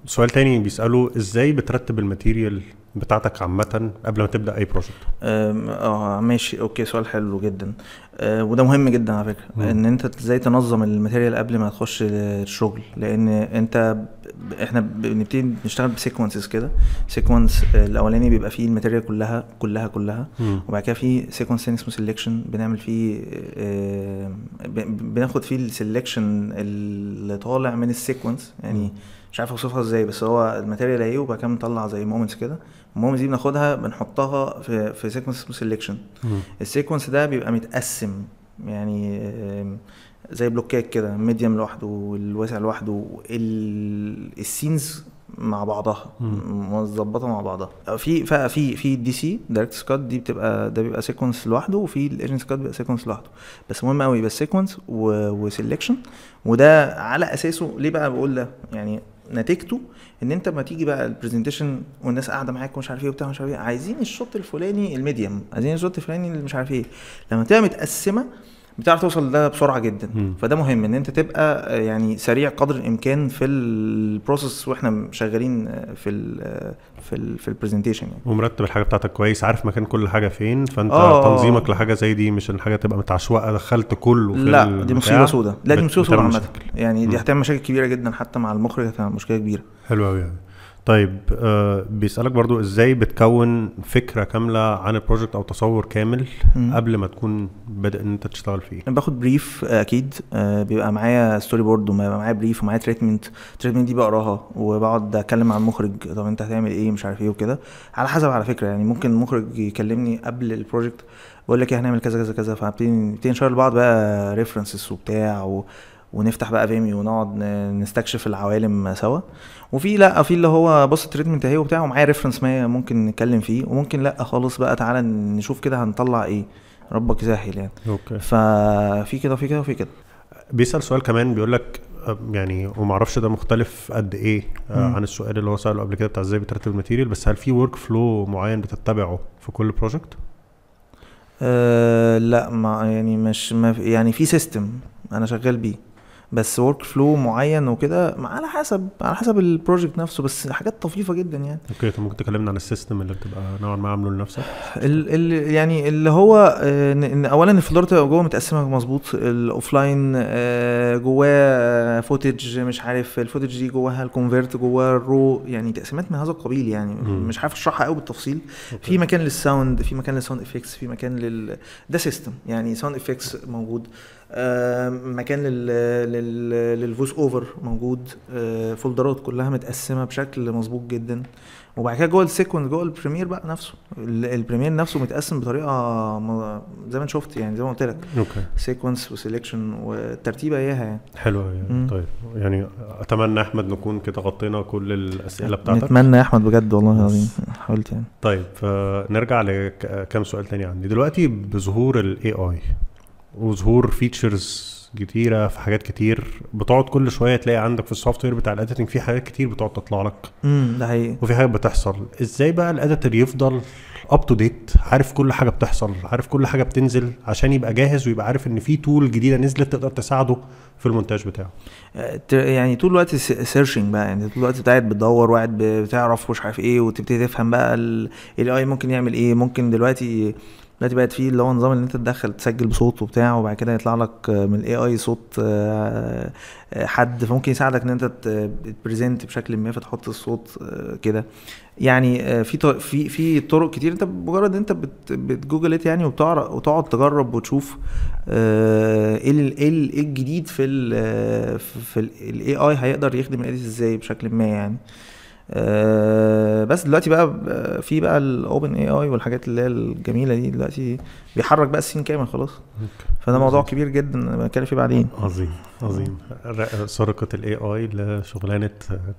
سؤال تاني بيسالوا ازاي بترتب الماتيريال بتاعتك عامه قبل ما تبدا اي بروجكت اه ماشي اوكي سؤال حلو جدا آه، وده مهم جدا على فكره مم. ان انت ازاي تنظم الماتيريال قبل ما تخش الشغل لان انت ب... احنا بنبتدي نشتغل بسيكونسز كده سيكونس آه، الاولاني بيبقى فيه الماتيريال كلها كلها كلها مم. وبعد كده في سيكونس ثاني اسمه سيلكشن بنعمل فيه آه، ب... بناخد فيه السيلكشن اللي طالع من السيكونس يعني مش عارف اوصفها ازاي بس هو الماتيريال ايه وبعد كده بنطلع زي مومنتس كده المهم دي بناخدها بنحطها في في سيكونس اسمه سيلكشن السيكونس ده بيبقى متقسم يعني زي بلوكات كده ميديم لوحده والواسع لوحده السينز مع بعضها مظبطه مع بعضها في في في الدي سي دايركت سكات دي بتبقى ده بيبقى سيكونس لوحده وفي الايجنت سكات بيبقى سيكونس لوحده بس مهم قوي يبقى سيكونس وسيلكشن وده على اساسه ليه بقى بقول ده يعني نتيجته ان انت ما تيجي بقى البرزنتيشن والناس قاعده معاك ومش عارف ايه وبتاع مش عارف ايه عايزين الشوط الفلاني الميديم عايزين الشوط الفلاني اللي مش عارف ايه لما تبقى متقسمه بتعرف توصل لده بسرعه جدا م. فده مهم ان انت تبقى آه، يعني سريع قدر الامكان في البروسيس واحنا شغالين آه، في الـ آه، في الـ في البرزنتيشن يعني ومرتب الحاجه بتاعتك كويس عارف مكان كل حاجه فين فانت آه تنظيمك لحاجه زي دي مش ان الحاجه تبقى متعشوقه دخلت كله في لا دي مصيبه سوداء لا دي مصيبه سوداء عامه يعني دي هتعمل مشاكل كبيره جدا حتى مع المخرج هتعمل مشكله كبيره حلو قوي يعني طيب آه، بيسالك برضو ازاي بتكون فكره كامله عن البروجكت او تصور كامل م. قبل ما تكون بادئ ان انت تشتغل فيه انا باخد بريف آه، اكيد آه، بيبقى معايا ستوري بورد وبيبقى معايا بريف ومعايا تريتمنت التريتمنت دي بقراها وبقعد اتكلم مع المخرج طب انت هتعمل ايه مش عارف ايه وكده على حسب على فكره يعني ممكن المخرج يكلمني قبل البروجكت بقول لك إيه، هنعمل كذا كذا كذا فبنبتدي نشير لبعض بقى ريفرنسز وبتاع و... ونفتح بقى فيمي ونقعد نستكشف العوالم سوا وفي لا في اللي هو بص التريتمنت اهي وبتاع ومعايا ريفرنس ما ممكن نتكلم فيه وممكن لا خالص بقى تعالى نشوف كده هنطلع ايه ربك زاحل يعني اوكي ففي كده وفي كده وفي كده بيسال سؤال كمان بيقول لك يعني وما اعرفش ده مختلف قد ايه آه، مم. عن السؤال اللي هو ساله قبل كده بتاع ازاي بترتب الماتيريال بس هل في ورك فلو معين بتتبعه في كل بروجكت؟ أه لا ما يعني مش ما يعني في سيستم انا شغال بيه بس ورك فلو معين وكده على حسب على حسب البروجكت نفسه بس حاجات طفيفه جدا يعني اوكي طب ممكن تكلمنا عن السيستم اللي بتبقى نوعا ما عامله لنفسك ال يعني اللي هو إن آه، اولا الفلور تبقى جوه متقسمه مظبوط الاوفلاين آه، جواه فوتج آه، مش عارف الفوتج دي جواها الكونفيرت جواه الرو يعني تقسيمات من هذا القبيل يعني مش عارف اشرحها قوي بالتفصيل أوكي. في مكان للساوند في مكان للساوند افكتس في مكان لل ده سيستم يعني ساوند افكتس موجود آه، مكان لل... لل... للفويس اوفر موجود فولدرات آه، كلها متقسمه بشكل مظبوط جدا وبعد كده جوه السيكونس جوه البريمير بقى نفسه البريمير نفسه متقسم بطريقه زي ما انت شفت يعني زي ما قلت لك اوكي سيكونس وسيلكشن والترتيبه اياها يعني حلو يعني طيب يعني اتمنى احمد نكون كده غطينا كل الاسئله بتاعتك نتمنى يا احمد بجد والله العظيم حاولت يعني طيب آه، نرجع لكام سؤال تاني عندي دلوقتي بظهور الاي اي وظهور فيتشرز كتيره في حاجات كتير بتقعد كل شويه تلاقي عندك في السوفت وير بتاع الاديتنج في حاجات كتير بتقعد تطلع لك امم ده حقيقي وفي حاجات بتحصل ازاي بقى الاديتر يفضل اب تو ديت عارف كل حاجه بتحصل عارف كل حاجه بتنزل عشان يبقى جاهز ويبقى عارف ان في تول جديده نزلت تقدر تساعده في المونتاج بتاعه أه، يعني طول الوقت سيرشنج بقى يعني طول الوقت قاعد بتدور وقاعد بتعرف مش عارف ايه وتبتدي تفهم بقى الاي ممكن يعمل ايه ممكن دلوقتي دلوقتي بقت فيه اللي هو نظام ان انت تدخل تسجل بصوت وبتاع وبعد كده يطلع لك من الاي اي صوت آه، آه، حد فممكن يساعدك ان انت تبريزنت بشكل ما فتحط الصوت آه، كده يعني في في في طرق كتير انت مجرد انت بتجوجل ات يعني وتقعد تجرب وتشوف ايه إيه, ايه الجديد في الـ في الاي اي هيقدر يخدم الاديت ازاي بشكل ما يعني آه، بس دلوقتي بقى آه، في بقى الاوبن اي اي والحاجات اللي هي الجميله دي دلوقتي بيحرك بقى السين كامل خلاص فده موضوع كبير جدا بنتكلم فيه بعدين عظيم عظيم سرقه الاي اي لشغلانه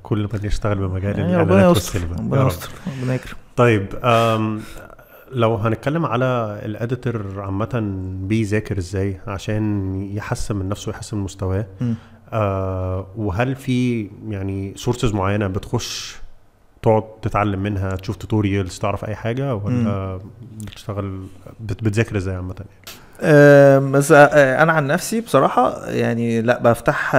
كل من يشتغل بمجال يعني ربنا يستر ربنا يستر ربنا يكرم طيب لو هنتكلم على الاديتور عامه بيذاكر ازاي عشان يحسن من نفسه ويحسن من مستواه آه، وهل في يعني سورسز معينه بتخش تقعد تتعلم منها تشوف توتوريالز تعرف اي حاجه ولا بتشتغل بتذاكر ازاي عامه يعني؟ آه، بس آه، انا عن نفسي بصراحه يعني لا بفتح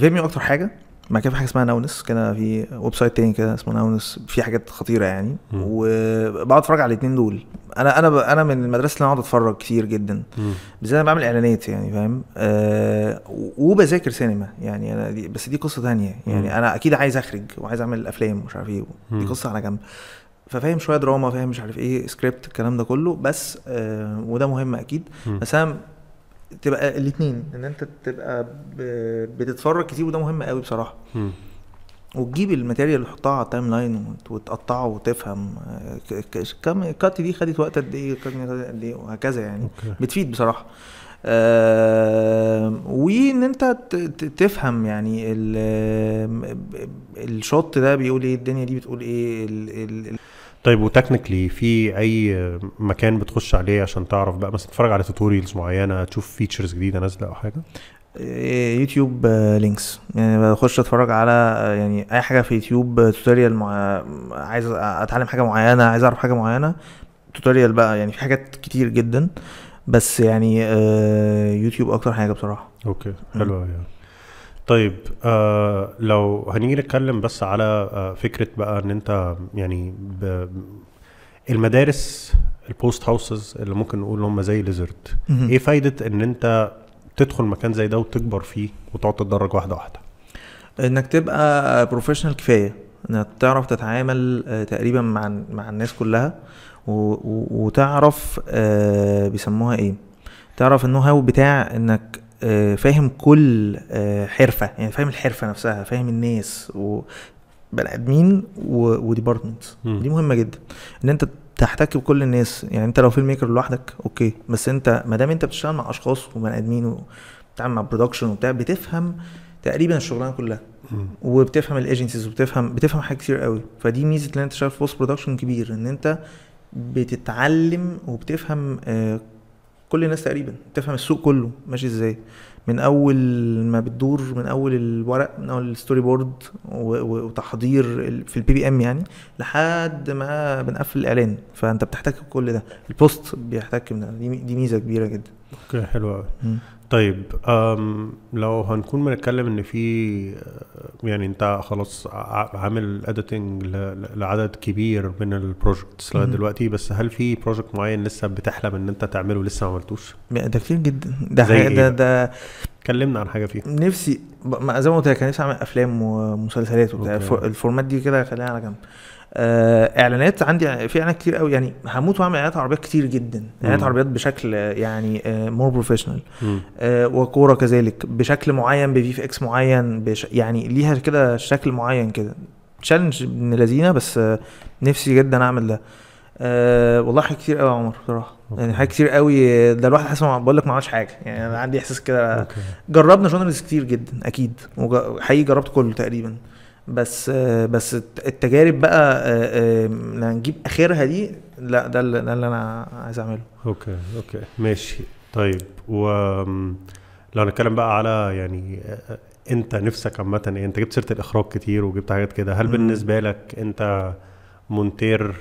فيميو اكتر حاجه ما كده في حاجه اسمها ناونس كده في ويب سايت تاني كده اسمه ناونس في حاجات خطيره يعني وبقعد اتفرج على الاثنين دول انا انا انا من المدرسه اللي اقعد اتفرج كتير جدا بالذات انا بعمل اعلانات يعني فاهم آه وبذاكر سينما يعني انا دي بس دي قصه ثانيه يعني مم. انا اكيد عايز اخرج وعايز اعمل افلام ومش عارف ايه دي قصه على جنب ففاهم شويه دراما فاهم مش عارف ايه سكريبت الكلام ده كله بس آه وده مهم اكيد مم. بس انا تبقى الاثنين ان انت تبقى بتتفرج كتير وده مهم قوي بصراحه مم. وتجيب الماتيريال اللي تحطها على التايم لاين وتقطعه وتفهم آه، كم الكات دي خدت وقت قد ايه قد ايه وهكذا يعني أوكي. بتفيد بصراحه آه وان انت تفهم يعني الشوت ده بيقول ايه الدنيا دي بتقول ايه الـ الـ طيب وتكنيكلي في اي مكان بتخش عليه عشان تعرف بقى مثلا تتفرج على توتوريالز معينه تشوف فيتشرز جديده نازله او حاجه آه، يوتيوب لينكس آه، يعني بخش اتفرج على آه، يعني اي حاجه في يوتيوب توتوريال مع... عايز اتعلم حاجه معينه عايز اعرف حاجه معينه توتوريال بقى يعني في حاجات كتير جدا بس يعني يوتيوب اكتر حاجه بصراحه اوكي حلو يعني طيب آه لو هنيجي نتكلم بس على آه فكره بقى ان انت يعني ب... المدارس البوست هاوسز اللي ممكن نقول هم زي ليزرد ايه فايده ان انت تدخل مكان زي ده وتكبر فيه وتقعد تتدرج واحده واحده انك تبقى بروفيشنال كفايه انك تعرف تتعامل آه، تقريبا مع مع الناس كلها وتعرف آه، بيسموها ايه تعرف النو هاو بتاع انك آه، فاهم كل حرفة يعني فاهم الحرفة نفسها فاهم الناس بني ادمين وديبارتمنت دي مهمه جدا ان انت تحتك بكل الناس يعني انت لو فيلم ميكر لوحدك اوكي بس انت ما دام انت بتشتغل مع اشخاص وبني ادمين وبتعمل مع برودكشن وبتاع بتفهم تقريبا الشغلانه كلها وبتفهم الايجنسيز وبتفهم بتفهم حاجات كتير قوي فدي ميزه ان انت شغال في بوست برودكشن كبير ان انت بتتعلم وبتفهم آه كل الناس تقريبا بتفهم السوق كله ماشي ازاي من اول ما بتدور من اول الورق من اول الستوري بورد وتحضير في البي بي ام يعني لحد ما بنقفل الاعلان فانت بتحتاج كل ده البوست بيحتاج من دي ميزه كبيره جدا اوكي حلو قوي طيب لو هنكون بنتكلم ان في يعني انت خلاص عامل اديتنج لعدد كبير من البروجكتس لغايه دلوقتي بس هل في بروجكت معين لسه بتحلم ان انت تعمله لسه ما عملتوش؟ ده كتير جدا ده ده, إيه؟ ده كلمنا عن حاجه فيها نفسي زي ما قلت لك نفسي اعمل افلام ومسلسلات وبتاع الفورمات دي كده خليها على جنب آه اعلانات عندي في اعلانات كتير قوي يعني هموت واعمل اعلانات عربيات كتير جدا اعلانات عربيات بشكل يعني آه، مور بروفيشنال آه وكوره كذلك بشكل معين بفي في اكس معين بش يعني ليها كده شكل معين كده تشالنج ابن لذينه بس آه، نفسي جدا اعمل ده أه والله حاجات كتير قوي يا عمر بصراحه يعني حاجات كتير قوي ده الواحد حاسس بقول لك ما عملش حاجه يعني انا عندي احساس كده أوكي. جربنا جونرز كتير جدا اكيد حقيقي جربت كله تقريبا بس آه بس التجارب بقى آه, آه، نجيب اخرها دي لا ده اللي, ده اللي انا عايز اعمله اوكي اوكي ماشي طيب و لو هنتكلم بقى على يعني آه، انت نفسك عامه إيه، انت جبت سيره الاخراج كتير وجبت حاجات كده هل بالنسبه لك انت مونتير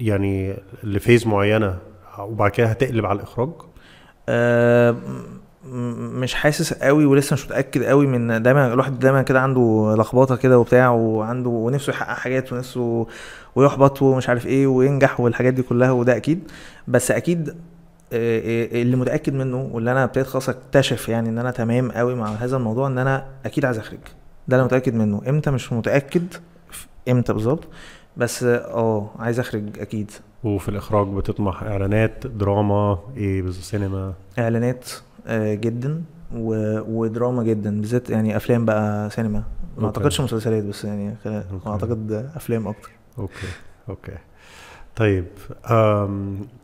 يعني لفيز معينه وبعد كده هتقلب على الاخراج مش حاسس قوي ولسه مش متاكد قوي من دايما الواحد دايما كده عنده لخبطه كده وبتاع وعنده ونفسه يحقق حاجات ونفسه ويحبط ومش عارف ايه وينجح والحاجات دي كلها وده اكيد بس اكيد اللي متاكد منه واللي انا ابتديت خلاص اكتشف يعني ان انا تمام قوي مع هذا الموضوع ان انا اكيد عايز اخرج ده انا متاكد منه امتى مش متاكد امتى بالظبط بس اه عايز اخرج اكيد وفي الاخراج بتطمح اعلانات دراما ايه بالظبط سينما اعلانات آه، جدا و... ودراما جدا بالذات يعني افلام بقى سينما ما أوكي. اعتقدش مسلسلات بس يعني اعتقد افلام اكتر اوكي اوكي طيب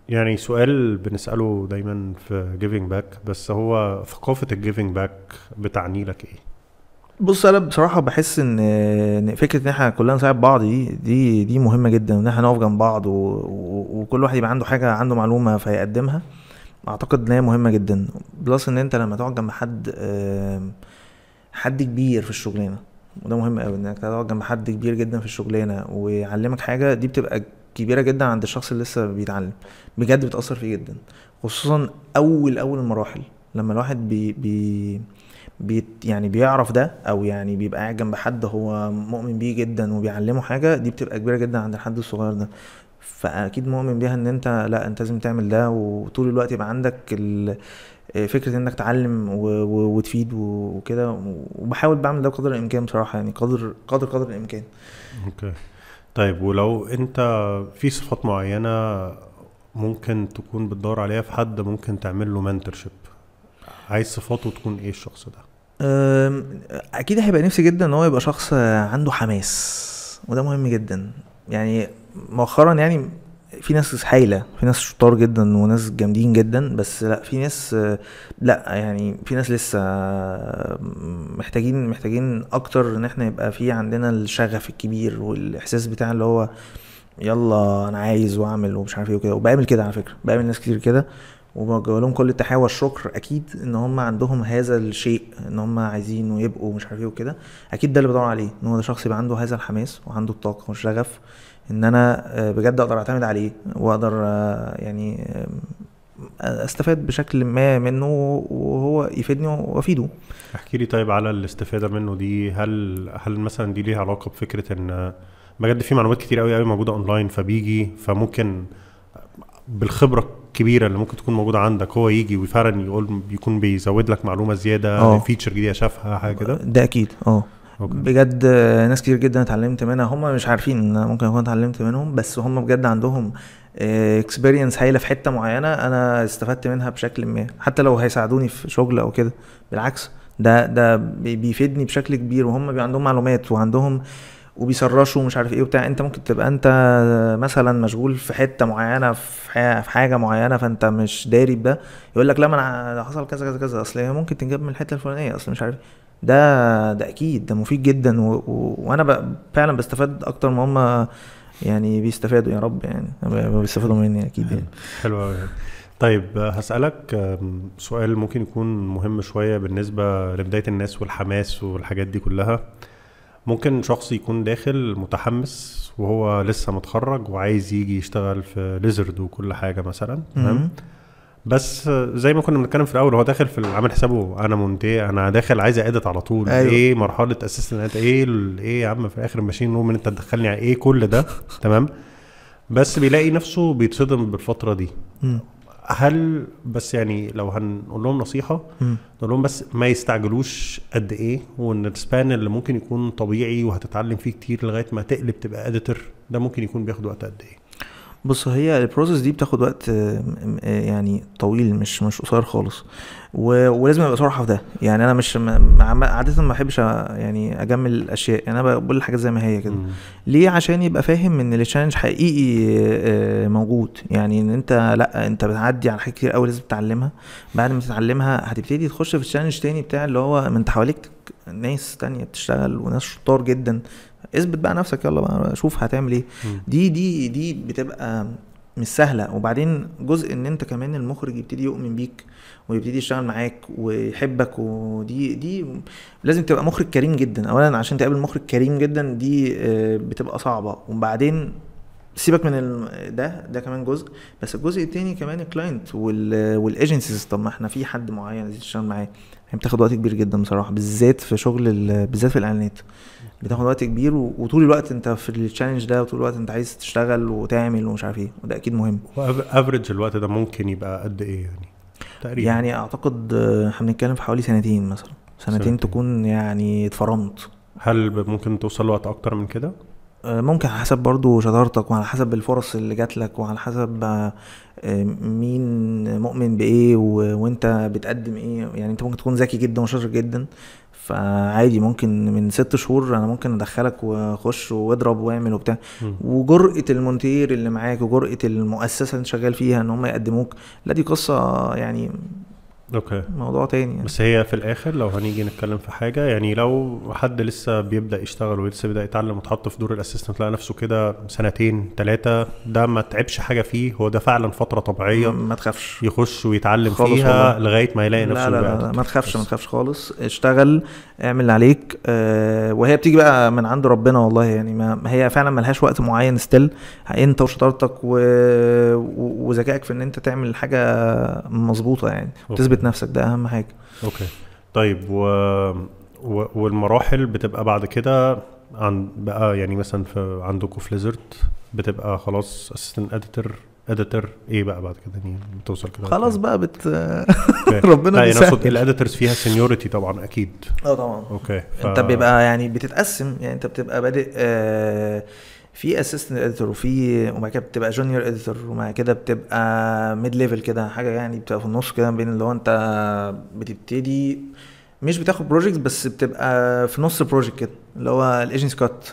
يعني سؤال بنساله دايما في جيفينج باك بس هو ثقافه الجيفينج باك بتعني لك ايه بص انا بصراحه بحس ان فكره ان احنا كلنا نساعد بعض دي دي دي مهمه جدا ان احنا نقف جنب بعض و... وكل واحد يبقى عنده حاجه عنده معلومه فيقدمها اعتقد ان هي مهمه جدا بلس ان انت لما تقعد جنب حد حد كبير في الشغلانه وده مهم قوي انك تقعد جنب حد كبير جدا في الشغلانه ويعلمك حاجه دي بتبقى كبيره جدا عند الشخص اللي لسه بيتعلم بجد بتاثر فيه جدا خصوصا اول اول المراحل لما الواحد بي بي بي يعني بيعرف ده او يعني بيبقى قاعد جنب حد هو مؤمن بيه جدا وبيعلمه حاجه دي بتبقى كبيره جدا عند الحد الصغير ده فاكيد مؤمن بيها ان انت لا انت لازم تعمل ده وطول الوقت يبقى عندك آه، فكره انك تعلم وتفيد وكده وبحاول بعمل ده قدر الامكان بصراحه يعني قدر قدر قدر الامكان اوكي طيب ولو انت في صفات معينه ممكن تكون بتدور عليها في حد ممكن تعمل له منتورشيب عايز صفاته تكون ايه الشخص ده اكيد هيبقى نفسي جدا ان هو يبقى شخص عنده حماس وده مهم جدا يعني مؤخرا يعني في ناس هايله في ناس شطار جدا وناس جامدين جدا بس لا في ناس لا يعني في ناس لسه محتاجين محتاجين اكتر ان احنا يبقى في عندنا الشغف الكبير والاحساس بتاع اللي هو يلا انا عايز واعمل ومش عارف ايه وكده وبعمل كده على فكره بعمل ناس كتير كده وبوجه لهم كل التحيه والشكر اكيد ان هم عندهم هذا الشيء ان هم عايزينه يبقوا مش عارف ايه وكده اكيد ده اللي بدور عليه ان هو ده شخص يبقى عنده هذا الحماس وعنده الطاقه والشغف ان انا آه، بجد اقدر اعتمد عليه واقدر آه، يعني آه، استفاد بشكل ما منه وهو يفيدني وافيده احكي لي طيب على الاستفاده منه دي هل هل مثلا دي ليها علاقه بفكره ان بجد في معلومات كتير قوي قوي موجوده اونلاين فبيجي فممكن بالخبره الكبيره اللي ممكن تكون موجوده عندك هو يجي وفعلا يقول بيكون بيزود لك معلومه زياده فيتشر آه. يعني جديده شافها حاجه كده ده اكيد اه بجد ناس كتير جدا اتعلمت منها هم مش عارفين انا ممكن اكون اتعلمت منهم بس هم بجد عندهم اكسبيرينس آه، هايله في حته معينه انا استفدت منها بشكل ما حتى لو هيساعدوني في شغل او كده بالعكس ده ده بيفيدني بشكل كبير وهم عندهم معلومات وعندهم آه وبيسرشوا مش عارف ايه وبتاع انت ممكن تبقى انت مثلا مشغول في حته معينه في حاجه معينه فانت مش داري بده يقول لك لا ما انا حصل كذا كذا كذا اصل هي ممكن تنجاب من الحته الفلانيه اصل مش عارف ده ده اكيد ده مفيد جدا و... و... وانا فعلا بستفاد اكتر ما هم يعني بيستفادوا يا رب يعني بيستفادوا مني اكيد يعني حلو قوي طيب هسألك سؤال ممكن يكون مهم شوية بالنسبة لبداية الناس والحماس والحاجات دي كلها ممكن شخص يكون داخل متحمس وهو لسه متخرج وعايز يجي يشتغل في ليزرد وكل حاجه مثلا تمام بس زي ما كنا بنتكلم في الاول هو داخل في عامل حسابه انا مونتي انا داخل عايز ادت على طول أيوه. ايه مرحله اسيستنت ايه ايه يا عم في الاخر ماشيين نقول انت تدخلني على ايه كل ده تمام بس بيلاقي نفسه بيتصدم بالفتره دي هل بس يعني لو هنقول لهم نصيحه نقول لهم بس ما يستعجلوش قد ايه وان السبان اللي ممكن يكون طبيعي وهتتعلم فيه كتير لغايه ما تقلب تبقى اديتور ده ممكن يكون بياخد وقت قد ايه بص هي البروسيس دي بتاخد وقت آه، آه، يعني طويل مش مش قصير خالص ولازم ابقى صراحه في ده يعني انا مش عاده ما بحبش يعني اجمل الاشياء يعني انا بقول الحاجات زي ما هي كده ليه عشان يبقى فاهم ان التشالنج حقيقي آه، موجود يعني ان انت لا انت بتعدي على حاجات كتير قوي لازم تتعلمها بعد ما تتعلمها هتبتدي تخش في التشالنج تاني بتاع اللي هو ما انت حواليك ناس تانية بتشتغل وناس شطار جدا اثبت بقى نفسك يلا بقى شوف هتعمل ايه دي دي دي بتبقى مش سهله وبعدين جزء ان انت كمان المخرج يبتدي يؤمن بيك ويبتدي يشتغل معاك ويحبك ودي دي لازم تبقى مخرج كريم جدا اولا عشان تقابل مخرج كريم جدا دي آه، بتبقى صعبه وبعدين سيبك من ده ده كمان جزء بس الجزء التاني كمان الكلاينت والايجنسيز طب ما احنا في حد معين عايز تشتغل معاه هي يعني بتاخد وقت كبير جدا بصراحه بالذات في شغل بالذات في الاعلانات بتاخد وقت كبير وطول الوقت انت في التشالنج ده وطول الوقت انت عايز تشتغل وتعمل ومش عارف ايه وده اكيد مهم افريج الوقت ده ممكن يبقى قد ايه يعني تقريبا يعني اعتقد آه، احنا بنتكلم في حوالي سنتين مثلا سنتين, سنتين. تكون يعني اتفرمت هل ممكن توصل لوقت اكتر من كده آه، ممكن على حسب برضو شطارتك وعلى حسب الفرص اللي جات لك وعلى حسب آه، مين مؤمن بايه وانت بتقدم ايه يعني انت ممكن تكون ذكي جدا وشاطر جدا فعادي ممكن من ست شهور انا ممكن ادخلك واخش واضرب واعمل وبتاع وجرأه المونتير اللي معاك وجرأه المؤسسه اللي انت شغال فيها ان هم يقدموك لا دي قصه يعني اوكي موضوع تاني يعني. بس هي في الاخر لو هنيجي نتكلم في حاجه يعني لو حد لسه بيبدا يشتغل ولسه بدا يتعلم وتحط في دور الاسيستنت لقى نفسه كده سنتين ثلاثه ده ما تعبش حاجه فيه هو ده فعلا فتره طبيعيه ما تخافش يخش ويتعلم فيها والله. لغايه ما يلاقي نفسه لا لا, لا, لا ما تخافش ما تخافش خالص اشتغل اعمل اللي عليك اه وهي بتيجي بقى من عند ربنا والله يعني ما هي فعلا ملهاش وقت معين ستيل انت وشطارتك وذكائك في ان انت تعمل حاجه مظبوطه يعني تثبت تثبت نفسك ده اهم حاجه اوكي طيب و... و... والمراحل بتبقى بعد كده عن بقى يعني مثلا في عندكم في ليزرت بتبقى خلاص اسيستنت اديتور اديتور ايه بقى بعد كده يعني بتوصل كده خلاص يعني بقى بت ربنا يسهل يعني اقصد الاديتورز فيها سينيورتي طبعا اكيد اه طبعا اوكي ف... انت بيبقى يعني بتتقسم يعني انت بتبقى بادئ آه في اسيستنت اديتور وفي وبعد كده بتبقى جونيور اديتور وبعد كده بتبقى ميد ليفل كده حاجه يعني بتبقى في النص كده بين اللي هو انت بتبتدي مش بتاخد بروجكت بس بتبقى في نص بروجكت كده اللي هو الايجنت آه، كات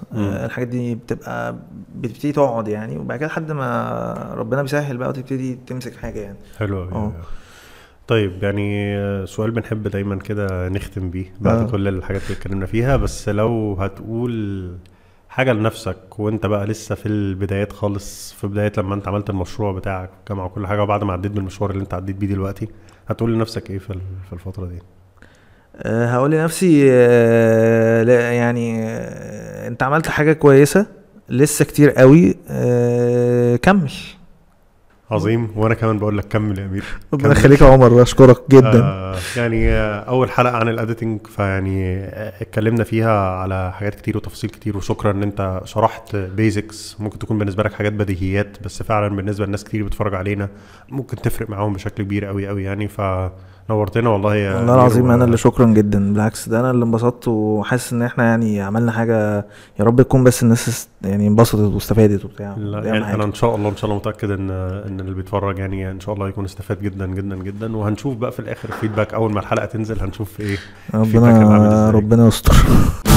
الحاجات دي بتبقى بتبتدي تقعد يعني وبعد كده لحد ما ربنا بيسهل بقى وتبتدي تمسك حاجه يعني حلو قوي اه. طيب يعني سؤال بنحب دايما كده نختم بيه بعد آه. كل الحاجات اللي اتكلمنا فيها بس لو هتقول حاجه لنفسك وانت بقى لسه في البدايات خالص في بدايه لما انت عملت المشروع بتاعك جمع وكل حاجه وبعد ما عديت بالمشوار اللي انت عديت بيه دلوقتي هتقول لنفسك ايه في الفتره دي أه، هقول لنفسي أه، لا يعني أه، انت عملت حاجه كويسه لسه كتير قوي كمل عظيم وانا كمان بقول لك كمل يا امير ربنا يخليك يا عمر اشكرك جدا آه يعني آه اول حلقه عن الاديتنج فيعني اتكلمنا فيها على حاجات كتير وتفاصيل كتير وشكرا ان انت شرحت بيزكس ممكن تكون بالنسبه لك حاجات بديهيات بس فعلا بالنسبه لناس كتير بتتفرج علينا ممكن تفرق معاهم بشكل كبير قوي قوي يعني ف نورتنا والله يا والله العظيم انا اللي شكرا جدا بالعكس ده انا اللي انبسطت وحاسس ان احنا يعني عملنا حاجه يا رب تكون بس الناس يعني انبسطت واستفادت وبتاع لا يعني انا ان شاء الله ان شاء الله متاكد ان ان اللي بيتفرج يعني ان شاء الله يكون استفاد جدا جدا جدا وهنشوف بقى في الاخر الفيدباك اول ما الحلقه تنزل هنشوف ايه ربنا ربنا يستر